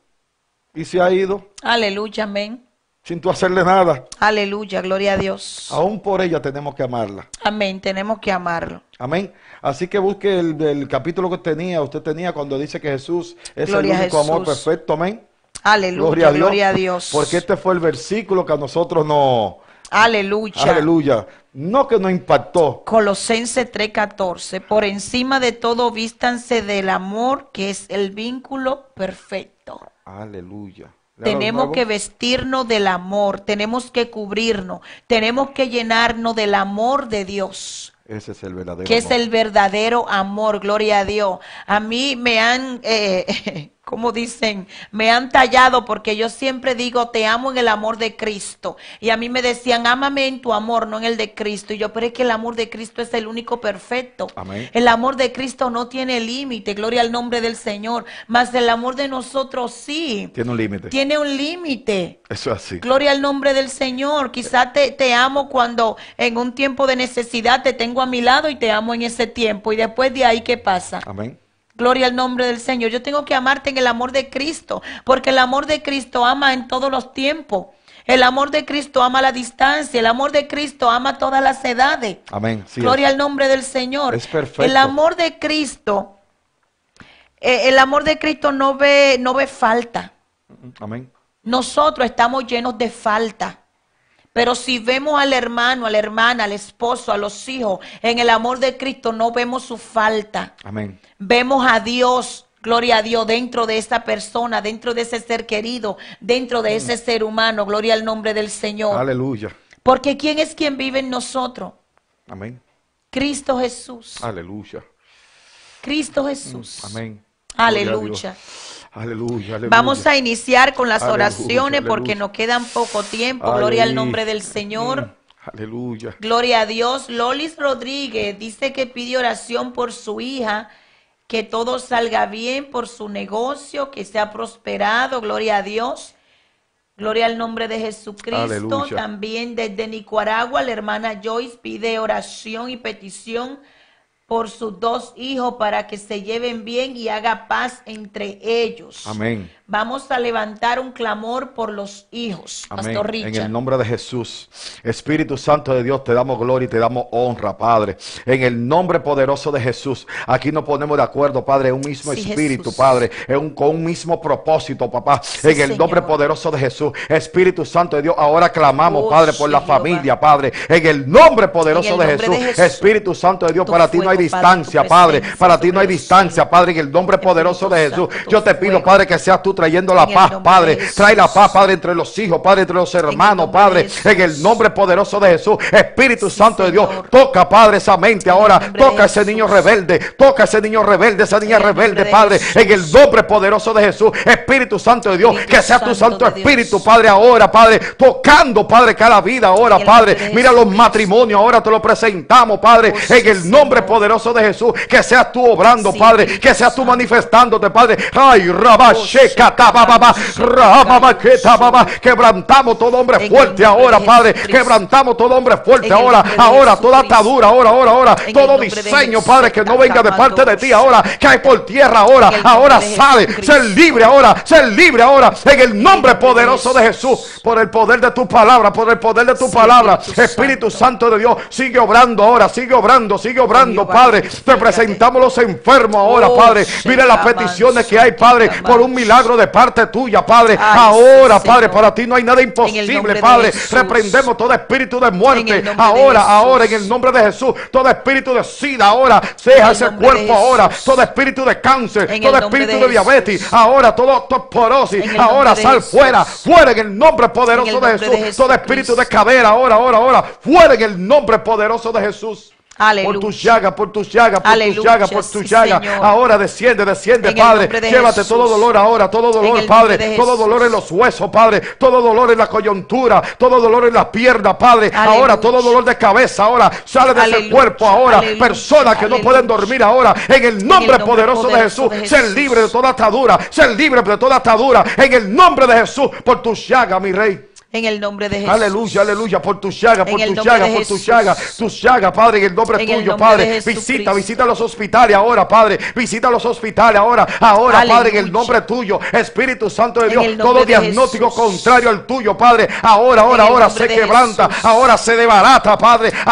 y se ha ido. Aleluya, amén sin tú hacerle nada. Aleluya, gloria a Dios. Aún por ella tenemos que amarla. Amén, tenemos que amarlo. Amén. Así que busque el, capítulo que tenía, usted tenía cuando dice que Jesús es el único amor perfecto. Amén. Aleluya, gloria a, Dios, Porque este fue el versículo que a nosotros no Aleluya. Aleluya. No que no impactó. Colosense 3:14. Por encima de todo, vístanse del amor, que es el vínculo perfecto. Aleluya. Tenemos que vestirnos del amor, tenemos que cubrirnos, tenemos que llenarnos del amor de Dios. Ese es el verdadero que es el verdadero amor, gloria a Dios. A mí me han eh, como dicen, me han tallado porque yo siempre digo, te amo en el amor de Cristo. Y a mí me decían, ámame en tu amor, no en el de Cristo. Y yo, pero es que el amor de Cristo es el único perfecto. Amén. El amor de Cristo no tiene límite, gloria al nombre del Señor. Mas el amor de nosotros sí. Tiene un límite. Tiene un límite. Eso es así. Gloria al nombre del Señor. Quizá te, te amo cuando en un tiempo de necesidad te tengo a mi lado y te amo en ese tiempo. Y después de ahí, ¿qué pasa? Amén Gloria al nombre del Señor. Yo tengo que amarte en el amor de Cristo, porque el amor de Cristo ama en todos los tiempos. El amor de Cristo ama la distancia, el amor de Cristo ama todas las edades. Amén. Gloria al nombre del Señor. Es perfecto. El amor de Cristo, eh, el amor de Cristo no ve, no ve falta. Mm, mm, amén. Nosotros estamos llenos de falta. Pero si vemos al hermano, a la hermana, al esposo, a los hijos, en el amor de Cristo, no vemos su falta. Amén. Vemos a Dios, gloria a Dios, dentro de esta persona, dentro de ese ser querido, dentro de ese ser humano, gloria al nombre del Señor. Aleluya. Porque ¿quién es quien vive en nosotros? Amén. Cristo Jesús. Aleluya. Cristo Jesús. Amén. Aleluya. Vamos a iniciar con las oraciones porque nos quedan poco tiempo. Gloria al nombre del Señor. Mm, aleluya. Gloria a Dios. Lolis Rodríguez dice que pide oración por su hija, que todo salga bien por su negocio, que sea prosperado. Gloria a Dios. Gloria al nombre de Jesucristo. También desde Nicaragua, la hermana Joyce pide oración y petición por sus dos hijos para que se lleven bien y haga paz entre ellos. Amén. Vamos a levantar un clamor por los hijos, Pastor Richard. En el nombre de Jesús, Espíritu Santo de Dios, te damos gloria y te damos honra, Padre. En el nombre poderoso de Jesús, aquí nos ponemos de acuerdo, Padre, un mismo espíritu, Padre, en un, con un mismo propósito, papá. en el nombre poderoso de Jesús, Espíritu Santo de Dios, ahora clamamos, oh, Padre, por la familia, Padre. En el nombre poderoso de, Jesús, Espíritu Santo de Dios, para ti no hay distancia, Padre. Para ti no hay distancia, Padre. En el nombre poderoso de Jesús, yo te pido, Padre, que seas tú trayendo la paz, Padre. Trae la paz, Padre, entre los hijos, Padre, entre los hermanos, Padre. En el nombre poderoso de Jesús, Espíritu Santo de Dios, toca, Padre, esa mente ahora. Toca ese niño rebelde, toca ese niño rebelde, esa niña rebelde, Padre. En el nombre poderoso de Jesús, Espíritu Santo de Dios, que sea tu Santo Espíritu, Padre, ahora, Padre. Tocando, Padre, cada vida ahora, Padre. Mira los matrimonios, ahora te lo presentamos, Padre. Oh, en el nombre poderoso de Jesús, que seas tú obrando, Padre. Que seas tú manifestándote, Padre. Ay, oh, Rabasheca. Quebrantamos todo hombre fuerte ahora, Padre. Quebrantamos todo hombre fuerte ahora. Ahora, toda atadura, ahora, ahora, ahora. Todo diseño, Padre, que no venga de parte de ti ahora. Cae por tierra ahora. Ahora sale. Ser libre ahora. Ser libre ahora. En el nombre poderoso de Jesús. Por el poder de tu palabra. Por el poder de tu palabra. Espíritu Santo de Dios. Sigue obrando ahora. Sigue obrando. Sigue obrando, Padre. Te presentamos los enfermos ahora, oh, Padre. Mira las peticiones que hay, Padre. Por un milagro de parte tuya, Padre. ahora, Padre, para ti no hay nada imposible, Padre. Reprendemos todo espíritu de muerte. Ahora, ahora, en el nombre de Jesús, todo espíritu de sida, ahora, sea ese cuerpo, ahora, todo espíritu de cáncer, todo espíritu de, diabetes, ahora, todo, ahora, sal fuera, fuera en el nombre poderoso de, Jesús. de Jesús, todo espíritu de cadera, ahora, ahora, ahora, fuera en el nombre poderoso de Jesús. Por tu llaga, por tu llaga, por tu llaga, por tu llaga. Ahora desciende, desciende, Padre. Llévate todo dolor ahora, todo dolor, Padre. Todo dolor en los huesos, Padre. Todo dolor en la coyuntura, todo dolor en las piernas, Padre. Ahora todo dolor de cabeza, ahora sale de ese cuerpo, ahora. Personas que no pueden dormir ahora, en el nombre, poderoso, de, Jesús, de ser libre de toda atadura, ser libre de toda atadura, en el nombre de Jesús, por tu llaga, mi Rey en el nombre de Jesús. Aleluya, aleluya, por tu llaga, por tu llaga, por tu llaga, tu llaga, Padre, en el nombre tuyo, Padre. Visita, visita los hospitales ahora, Padre. Visita los hospitales ahora, ahora, Padre, en el nombre tuyo, Espíritu Santo de Dios. Todo diagnóstico contrario al tuyo, Padre. Ahora, ahora, ahora se quebranta, ahora se debarata, Padre. Oh,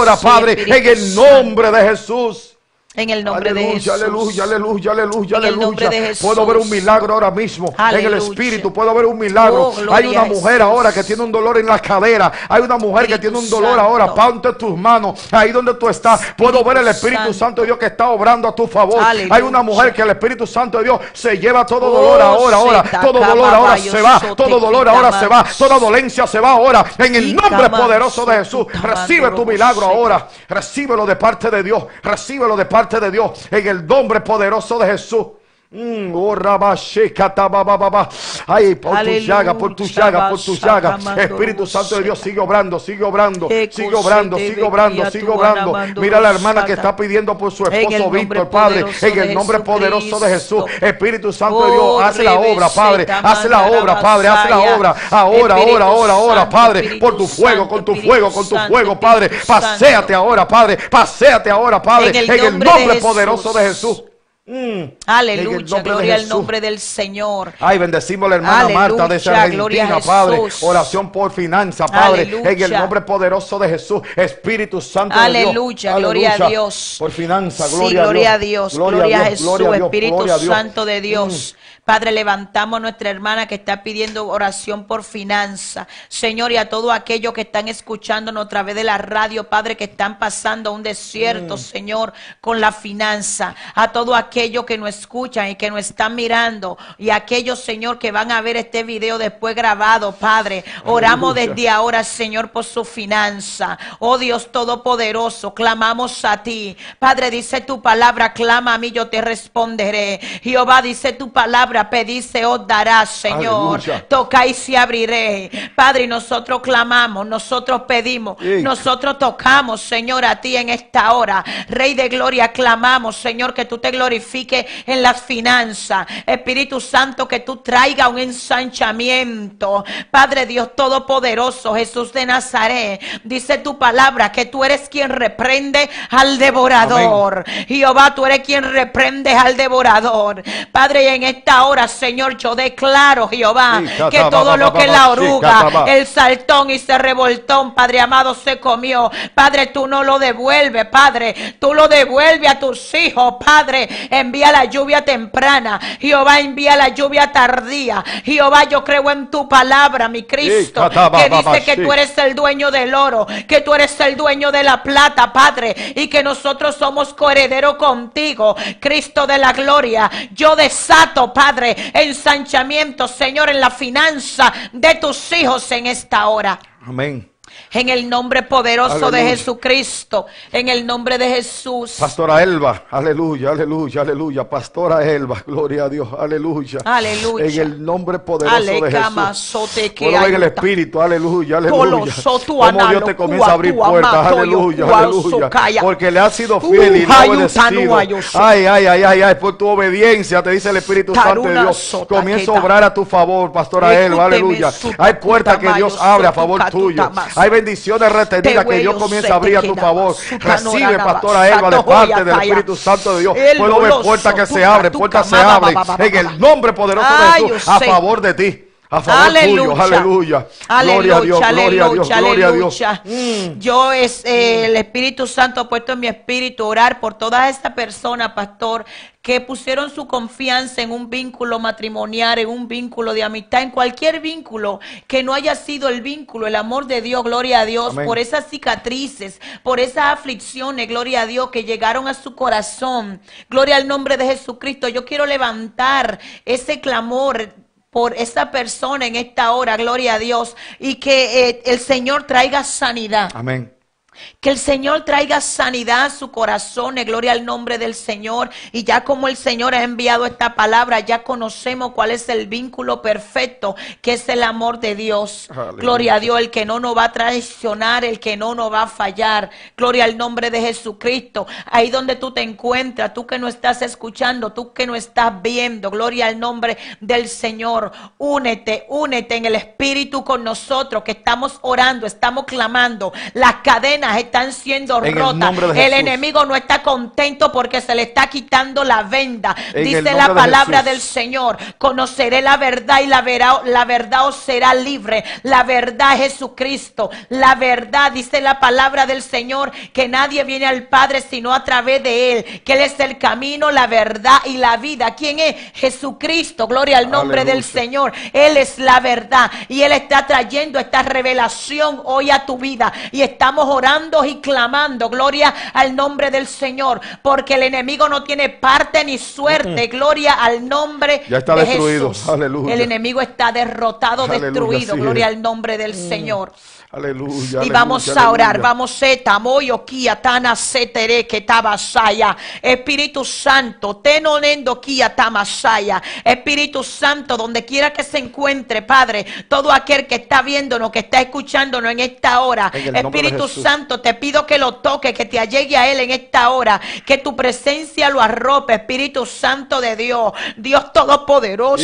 ahora, Padre, en el nombre de Jesús. En el nombre de Jesús. Aleluya, aleluya, aleluya, aleluya. Puedo ver un milagro ahora mismo. En el Espíritu puedo ver un milagro. Oh, hay una mujer ahora que tiene un dolor en la cadera. Hay una mujer que tiene un dolor ahora. Ponte tus manos. Ahí donde tú estás. puedo ver el Espíritu Santo. de Dios que está obrando a tu favor. Hay una mujer que el Espíritu Santo de Dios se lleva todo oh, dolor ahora, ahora. Todo dolor ahora se va. Todo dolor ahora se va. Toda dolencia se va ahora. En el nombre poderoso de Jesús. Recibe tu milagro ahora. Recíbelo de parte de Dios. Recíbelo de parte de Dios en el nombre poderoso de Jesús. Ay, por tus llaga, por tus llaga, por tus llagas. Espíritu Santo de Dios, sigue obrando, sigue obrando, sigue obrando, sigue obrando, sigue obrando. Mira la hermana que está pidiendo por su esposo Víctor, Padre, en el nombre poderoso de Jesús. Espíritu Santo de Dios, haz la obra, Padre, haz la obra, Padre, haz la obra. Ahora, ahora, ahora, ahora, Padre, por tu fuego, con tu fuego, con tu fuego, Padre. Paséate ahora, Padre, paséate ahora, Padre, en el nombre poderoso de Jesús. Mm. Aleluya, gloria al nombre del Señor. Ay, bendecimos a la hermana Marta de esa Padre. Oración por finanza, Padre. En el nombre poderoso de Jesús, Espíritu Santo. Aleluya, de Dios. gloria a Dios. Por finanza, gloria, a Dios. Gloria a Jesús, Espíritu Santo de mm. Dios. Padre, levantamos a nuestra hermana que está pidiendo oración por finanza. Señor, y a todos aquellos que están escuchándonos a través de la radio, Padre, que están pasando un desierto, mm. Señor, con la finanza. A todos aquellos que nos escuchan y que nos están mirando. Y aquellos, Señor, que van a ver este video después grabado, Padre. Oramos desde ahora, Señor, por su finanza. Oh Dios Todopoderoso, clamamos a ti. Padre, dice tu palabra, clama a mí, yo te responderé. Jehová, dice tu palabra pedí se os oh, dará, Señor. Toca y se abriré. Padre, nosotros clamamos, nosotros pedimos, nosotros tocamos, Señor, a ti en esta hora. Rey de gloria, clamamos, Señor, que tú te glorifiques en las finanzas. Espíritu Santo, que tú traiga un ensanchamiento. Padre Dios Todopoderoso, Jesús de Nazaret, dice tu palabra que tú eres quien reprende al devorador. Jehová, tú eres quien reprende al devorador. Padre, en esta ahora, Señor, yo declaro, Jehová, que todo lo que la oruga, el saltón y se revoltón, Padre amado, se comió. Padre, tú no lo devuelves, Padre. Tú lo devuelves a tus hijos, Padre. Envía la lluvia temprana. Jehová, envía la lluvia tardía. Jehová, yo creo en tu palabra, mi Cristo, que dice que tú eres el dueño del oro, que tú eres el dueño de la plata, Padre, y que nosotros somos coheredero contigo, Cristo de la gloria. Yo desato, Padre Padre, ensanchamiento, Señor, en la finanza de tus hijos en esta hora. Amén en el nombre poderoso de Jesucristo, en el nombre de Jesús. Pastora Elba, aleluya, aleluya, aleluya. Pastora Elba, gloria a Dios, aleluya. Aleluya. En el nombre poderoso de Jesús. Aleluya, en el Espíritu, aleluya, aleluya. Como Dios te comienza a abrir puertas, aleluya, aleluya. Porque le has sido uh, fiel y no Ay, ay, ay, ay, ay, por tu obediencia, te dice el Espíritu Santo de Dios. Comienza a obrar a tu favor, Pastora Elba, aleluya. Hay puertas que Dios abre a favor tuyo. Hay bendiciones retenidas que Dios comienza a abrir a tu favor. Recibe, pastora Eva de parte del Espíritu Santo de Dios. Puedo ver puertas que se abren, puertas se abren. En el nombre poderoso de Jesús, a favor de ti a aleluya, Aleluya. Aleluya. Gloria a Dios. Gloria a Dios. Gloria a Dios. Mm. Yo es eh, el Espíritu Santo puesto en mi espíritu orar por toda esta persona, pastor, que pusieron su confianza en un vínculo matrimonial, en un vínculo de amistad, en cualquier vínculo que no haya sido el vínculo, el amor de Dios, gloria a Dios, por esas cicatrices, por esas aflicciones, gloria a Dios, que llegaron a su corazón, gloria al nombre de Jesucristo. Yo quiero levantar ese clamor por esta persona en esta hora, gloria a Dios, y que eh, el Señor traiga sanidad. Amén. Que el Señor traiga sanidad a su corazón, eh, gloria al nombre del Señor. Y ya como el Señor ha enviado esta palabra, ya conocemos cuál es el vínculo perfecto, que es el amor de Dios. Gloria a Dios, el que no nos va a traicionar, el que no nos va a fallar. Gloria al nombre de Jesucristo. Ahí donde tú te encuentras, tú que no estás escuchando, tú que no estás viendo, gloria al nombre del Señor. Únete, únete en el Espíritu con nosotros, que estamos orando, estamos clamando. la cadena están siendo rotas. El, enemigo no está contento porque se le está quitando la venda. Dice la palabra del Señor. Conoceré la verdad y la, la verdad os será libre. La verdad Jesucristo. La verdad, dice la palabra del Señor, que nadie viene al Padre sino a través de Él. Que Él es el camino, la verdad y la vida. ¿Quién es? Jesucristo. Gloria al nombre del Señor. Él es la verdad. Y Él está trayendo esta revelación hoy a tu vida. Y estamos orando y clamando. Gloria al nombre del Señor. Porque el enemigo no tiene parte ni suerte. Gloria al nombre ya está destruido. El enemigo está derrotado, destruido. Gloria al nombre del mm. Señor. Aleluya. Y vamos a orar. Vamos, Zeta, Moyo, Kia, Tana, Setere, que Tabasaya. Espíritu Santo, Tenonendo, Kia, Tamasaya. Espíritu Santo, donde quiera que se encuentre, Padre, todo aquel que está viéndonos, que está escuchándonos en esta hora. Espíritu Santo te pido que lo toque, que te allegue a Él en esta hora, que tu presencia lo arrope, Espíritu Santo de Dios, Dios Todopoderoso.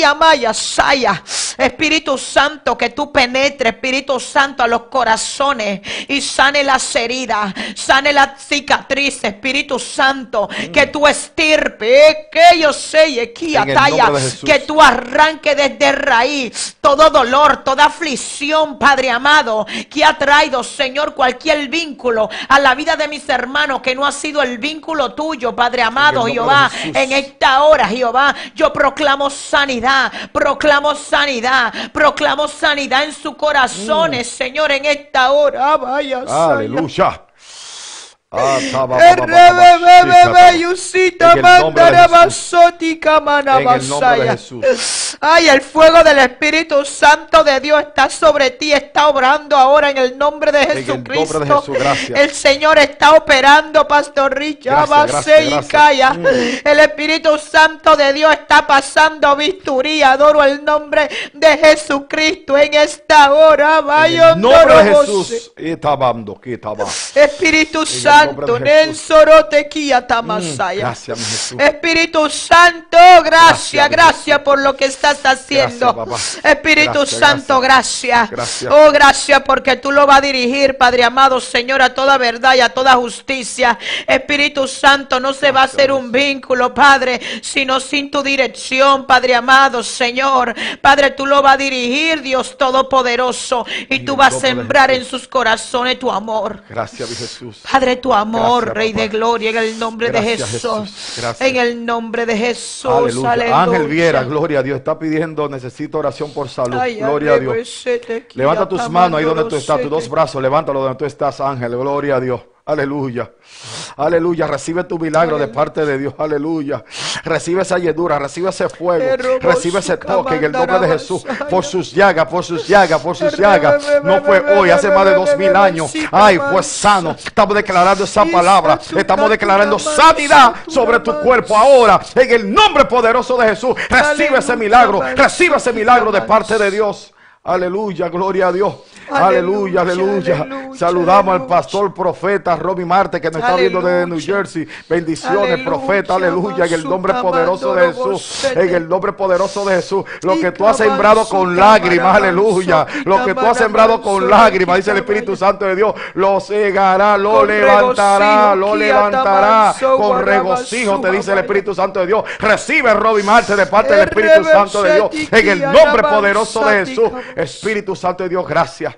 Maya, Saya. Espíritu Santo, que tú penetres, Espíritu Santo, a los corazones y sane las heridas, sane las cicatrices, Espíritu Santo, mm. que tú estirpe, eh, que yo sé, que tú arranque desde raíz todo dolor, toda aflicción, Padre amado, que ha traído, Señor, cualquier vínculo a la vida de mis hermanos que no ha sido el vínculo tuyo, Padre amado, Jehová, en esta hora, Jehová, yo proclamo sanidad, proclamo sanidad Proclamó sanidad en sus corazones, mm. Señor, en esta hora. Vaya, Aleluya. Ay, el fuego del Espíritu Santo de Dios está sobre ti, está obrando ahora en el nombre de Jesucristo. El, Señor está operando, Pastor Richard. El Espíritu Santo de Dios está pasando bisturía. Adoro el nombre de Jesucristo en esta hora. Vaya, Jesús. Espíritu Santo. Santo, Nel Tamasaya. Mm, Espíritu Santo, gracias, gracias, por lo que estás haciendo. Espíritu Santo, gracias. gracias. Oh, gracias porque tú lo vas a dirigir, Padre amado, Señor, a toda verdad y a toda justicia. Espíritu Santo, no se va a hacer un vínculo, Padre, sino sin tu dirección, Padre amado, Señor. Padre, tú lo vas a dirigir, Dios Todopoderoso, y, tú vas a sembrar en sus corazones tu amor. Gracias, mi Jesús. Padre, tú amor, Rey de Gloria, en el nombre de Jesús. En el nombre de Jesús. Aleluya. Ángel Viera, gloria a Dios, está pidiendo, necesito oración por salud. gloria a Dios. Pues, Levanta tus manos ahí donde tú estás, tus dos brazos, levántalo donde tú estás, Ángel, gloria a Dios. Aleluya. Aleluya. Recibe tu milagro de parte de Dios. Aleluya. Recibe esa llenura. Recibe ese fuego. Recibe ese toque en el nombre de Jesús. Por sus llagas, por sus llagas, por sus llagas. No fue hoy, hace más de dos mil años. Ay, fue sano. Estamos declarando esa palabra. Estamos declarando sanidad sobre tu cuerpo ahora. En el nombre poderoso de Jesús. Recibe ese milagro. Recibe ese milagro de parte de Dios. Aleluya, gloria a Dios. Aleluya, aleluya, Saludamos al pastor profeta Robbie Marte que nos está viendo desde New Jersey. Bendiciones, profeta, aleluya. En el nombre poderoso de Jesús. En el nombre poderoso de Jesús. Lo que tú has sembrado con lágrimas, aleluya. Lo que tú has sembrado con lágrimas, dice el Espíritu Santo de Dios. Lo cegará, lo levantará, lo levantará. Con regocijo, te dice el Espíritu Santo de Dios. Recibe Robbie Marte de parte del Espíritu Santo de Dios. En el nombre poderoso de Jesús. Espíritu Santo de Dios, gracias.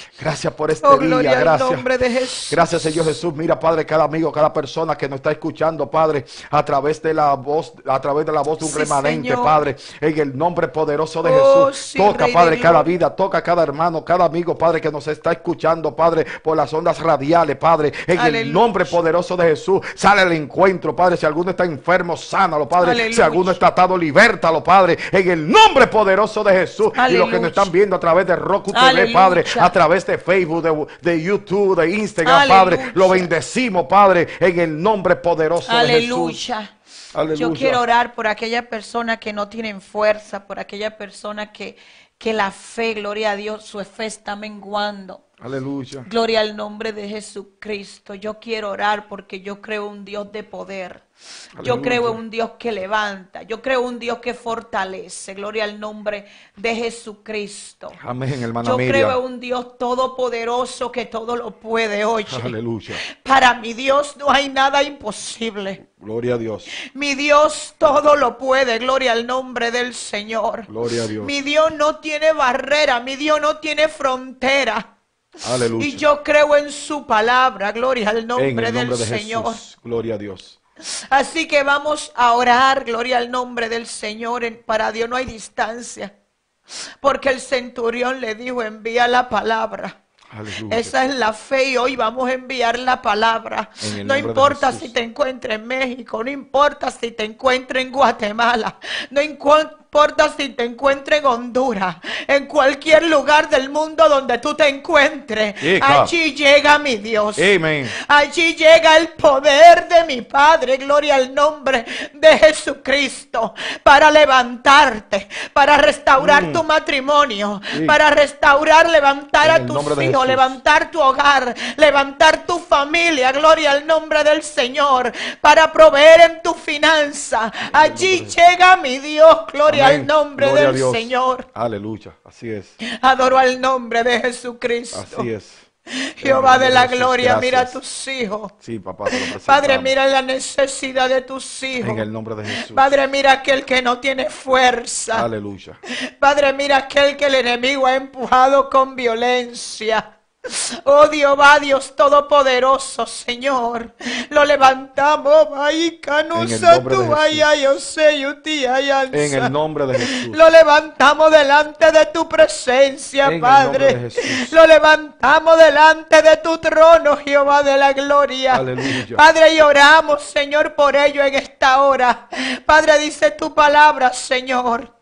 Gracias por este oh, día. gracias. nombre de Jesús. Gracias, Señor Jesús. Mira, Padre, cada amigo, cada persona que nos está escuchando, Padre, a través de la voz, a través de la voz de un remanente, Padre, en el nombre poderoso de oh, Jesús. toca, Padre, cada vida, toca cada hermano, cada amigo, Padre, que nos está escuchando, Padre, por las ondas radiales, Padre, en el nombre poderoso de Jesús. Sale el encuentro, Padre. Si alguno está enfermo, sánalo, Padre. Si alguno está atado, libértalo, Padre, en el nombre poderoso de Jesús. Y los que nos están viendo a través de Roku TV, Padre, a través de este de Facebook, de, YouTube, de Instagram, Padre. Lo bendecimos, Padre, en el nombre poderoso de Jesús. Aleluya. Yo quiero orar por aquella persona que no tiene fuerza, por aquella persona que, que la fe, gloria a Dios, su fe está menguando. Aleluya. Gloria al nombre de Jesucristo. Yo quiero orar porque yo creo en un Dios de poder. Yo creo en un Dios que levanta. Yo creo en un Dios que fortalece. Gloria al nombre de Jesucristo. Amén, Yo creo en un Dios todopoderoso que todo lo puede. hoy. Aleluya. para mi Dios no hay nada imposible. Gloria a Dios. Mi Dios todo lo puede. Gloria al nombre del Señor. Gloria Dios. Mi Dios no tiene barrera. Mi Dios no tiene frontera. Y yo creo en su palabra. Gloria al nombre, del Señor. Gloria a Dios. Así que vamos a orar, gloria al nombre del Señor. Para Dios no hay distancia. Porque el centurión le dijo, envía la palabra. Esa es la fe y hoy vamos a enviar la palabra. no importa si te encuentres en México, no importa si te encuentres en Guatemala, no, importa si te encuentres en Honduras, en cualquier lugar del mundo donde tú te encuentres. Allí llega mi Dios. Allí llega el poder de mi Padre, gloria al nombre de Jesucristo, para levantarte, para restaurar mm. tu matrimonio, para restaurar, levantar a tus hijos, levantar tu hogar, levantar tu familia, gloria al nombre del Señor, para proveer en tu finanza. Allí llega mi Dios, gloria al nombre del Señor. Aleluya, así es. Adoro al nombre de Jesucristo. Así es. Jehová de la gloria, mira a tus hijos. Sí, papá, Padre, mira la necesidad de tus hijos. En el nombre de Jesús. Padre, mira aquel que no tiene fuerza. Aleluya. Padre, mira aquel que el enemigo ha empujado con violencia. Oh Jehová, Dios Todopoderoso, Señor, lo levantamos, En el nombre de Jesús. Lo levantamos delante de tu presencia, Padre. Lo levantamos delante de tu trono, Jehová de la gloria. Padre, y oramos, Señor, por ello en esta hora. Padre, dice tu palabra, Señor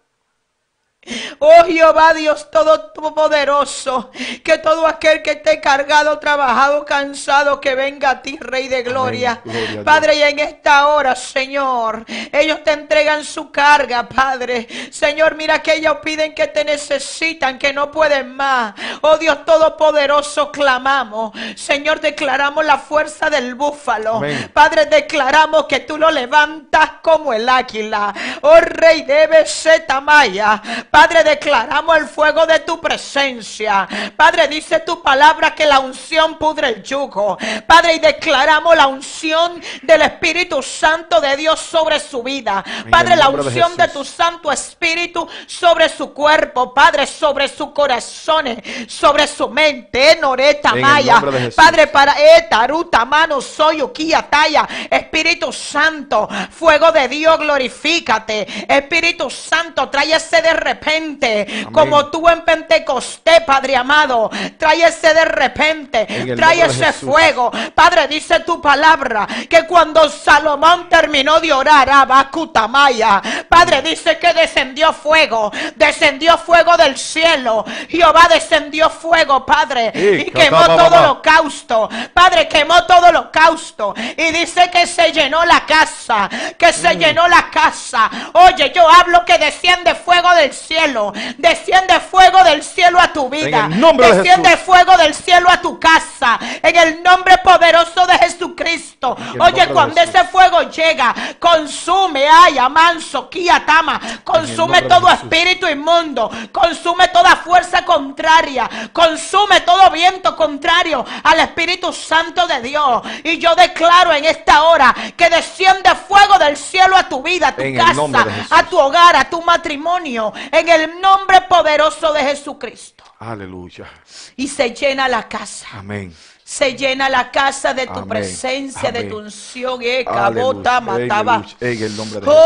Oh Jehová Dios Todopoderoso, que todo aquel que esté cargado, trabajado, cansado, que venga a ti, Rey de Gloria. Padre, y en esta hora, Señor, ellos te entregan su carga, Padre. Señor, mira que ellos piden que te necesitan, que no pueden más. Oh Dios Todopoderoso, clamamos. Señor, declaramos la fuerza del búfalo. Padre, declaramos que tú lo levantas como el águila. Oh Rey de Besetamaya. Padre, declaramos el fuego de tu presencia. Padre, dice tu palabra que la unción pudre el yugo. Padre, y declaramos la unción del Espíritu Santo de Dios sobre su vida. Padre, la unción de, tu Santo Espíritu sobre su cuerpo. Padre, sobre su corazones, sobre su mente. Eh, oreta Maya. Padre, para Etaruta, eh, mano, soy Uquía, talla. Espíritu Santo, fuego de Dios, glorifícate. Espíritu Santo, tráyese de de repente, como tú en Pentecostés, Padre amado, Tráyese de repente, trae ese fuego. Padre, dice tu palabra que cuando Salomón terminó de orar a Bacutamaya, Padre, dice que descendió fuego, descendió fuego del cielo. Jehová descendió fuego, Padre, y, quemó todo holocausto. Padre, quemó todo holocausto. Y dice que se llenó la casa, que se mm. llenó la casa. Oye, yo hablo que desciende fuego del cielo cielo. Desciende fuego del cielo a tu vida. Desciende fuego del cielo a tu casa. En el nombre poderoso de Jesucristo. Oye, cuando ese fuego llega, consume, ay, amanso, tama, consume todo espíritu inmundo, consume toda fuerza contraria, consume todo viento contrario al Espíritu Santo de Dios. Y yo declaro en esta hora que desciende fuego del cielo a tu vida, a tu casa, a tu hogar, a tu matrimonio en el nombre poderoso de Jesucristo. Aleluya. Y se llena la casa. Amén. Se llena la casa de tu presencia, de tu unción. Eh, cabota, mataba. En el nombre de Jesús.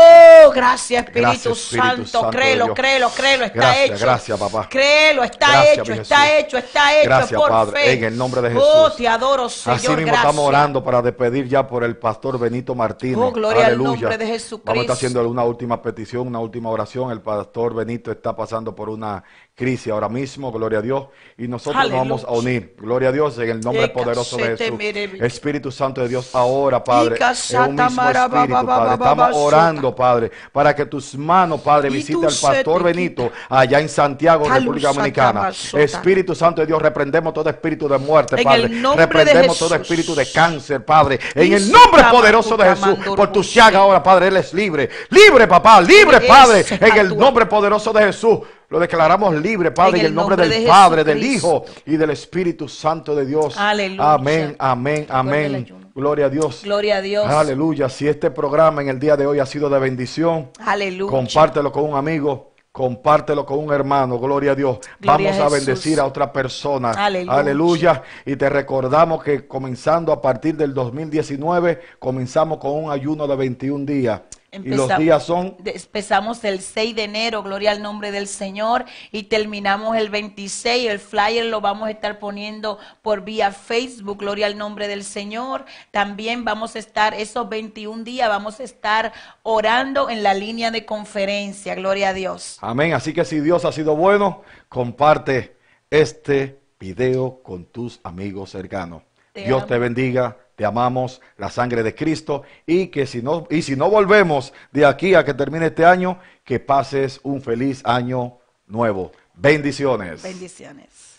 oh, gracias Espíritu, Santo. Créelo, créelo, créelo. Está hecho. Gracias, papá. Créelo, está hecho, está hecho, está hecho. Gracias, por Padre. Fe. En el nombre de oh, Jesús. Oh, te adoro, Señor. Así mismo estamos orando para despedir ya por el pastor Benito Martínez. Oh, gloria al nombre de Jesucristo. Vamos a estar haciendo una última petición, una última oración. El pastor Benito está pasando por una crisis ahora mismo, gloria a Dios, y nosotros nos vamos a unir, gloria a Dios, en el nombre poderoso de Jesús. Espíritu Santo de Dios, ahora, Padre, estamos orando, Padre, para que tus manos, Padre, visite al pastor Benito allá en Santiago, República Dominicana. Espíritu Santo de Dios, reprendemos todo espíritu de muerte, Padre, reprendemos todo espíritu de cáncer, Padre, en el nombre poderoso de Jesús, por tu siaga ahora, Padre, Él es libre, libre, papá, libre, Padre, en el nombre poderoso de Jesús. Lo declaramos libre, Padre, en el, nombre, del Padre, del Hijo y del Espíritu Santo de Dios. Amén, amén, amén. Gloria a Dios. Gloria a Dios. Aleluya. Si este programa en el día de hoy ha sido de bendición, compártelo con un amigo. Compártelo con un hermano, gloria a Dios. Vamos a, bendecir a otra persona. Aleluya. Y te recordamos que comenzando a partir del 2019, comenzamos con un ayuno de 21 días. Empezamos, y los días son. Empezamos el 6 de enero, gloria al nombre del Señor, y terminamos el 26. El flyer lo vamos a estar poniendo por vía Facebook, gloria al nombre del Señor. También vamos a estar, esos 21 días, vamos a estar orando en la línea de conferencia, gloria a Dios. Amén. Así que si Dios ha sido bueno, comparte este video con tus amigos cercanos. Dios te bendiga. Te amamos, la sangre de Cristo, y que si no, y si no volvemos de aquí a que termine este año, que pases un feliz año nuevo. Bendiciones. Bendiciones.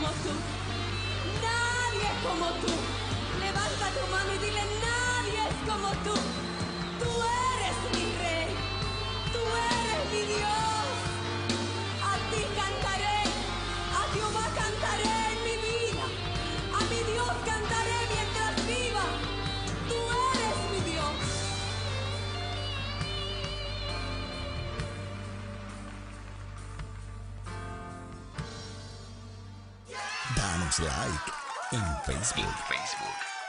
Nadie es como tú. Levanta tu mano y dile, nadie es como tú. Tú like en Facebook. Facebook.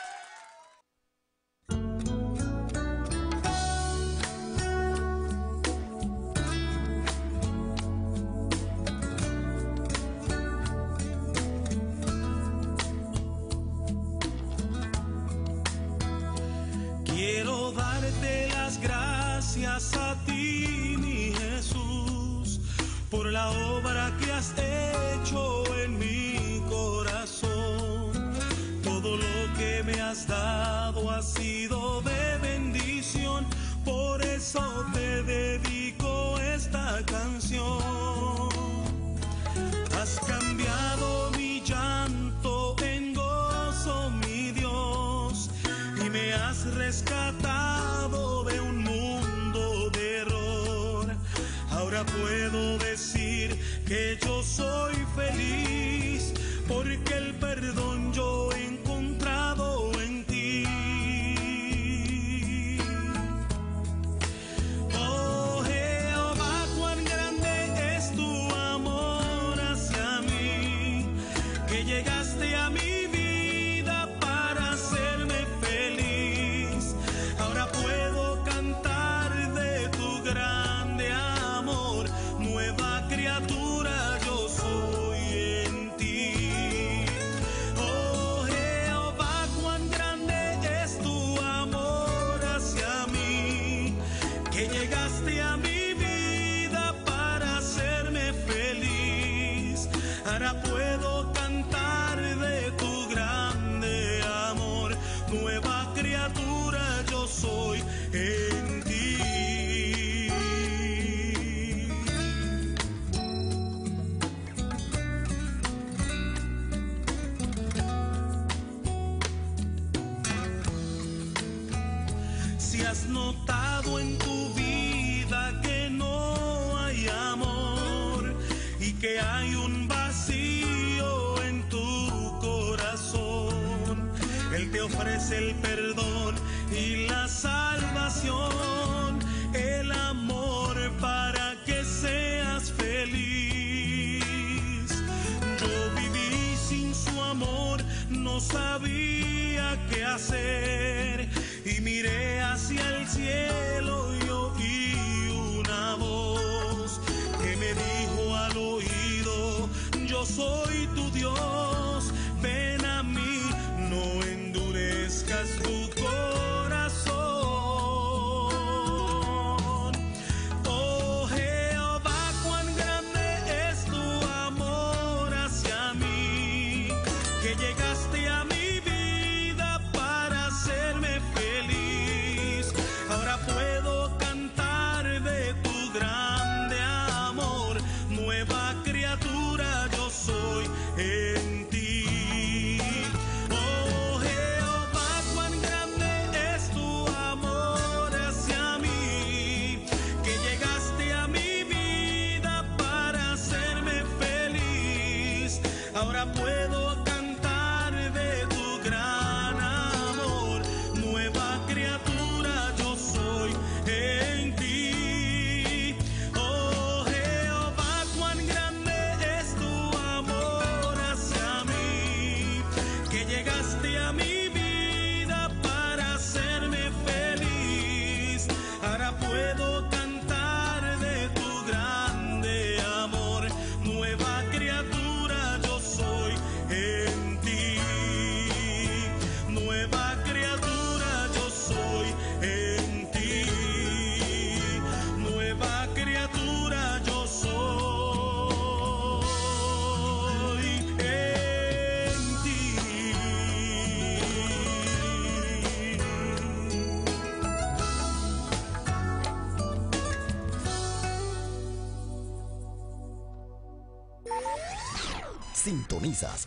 no sabía qué hacer y miré hacia el cielo y oí una voz que me dijo al oído, yo soy tu Dios, ven a mí, no endurezcas tu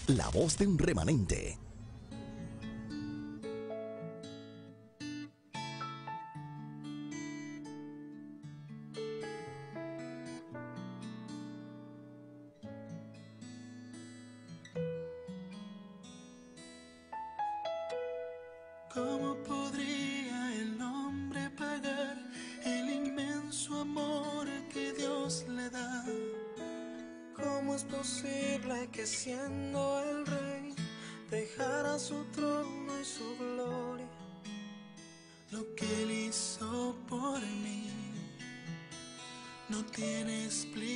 la voz de un remanente es posible que siendo el rey dejara su trono y su gloria? Lo que él hizo por mí no tiene explicación.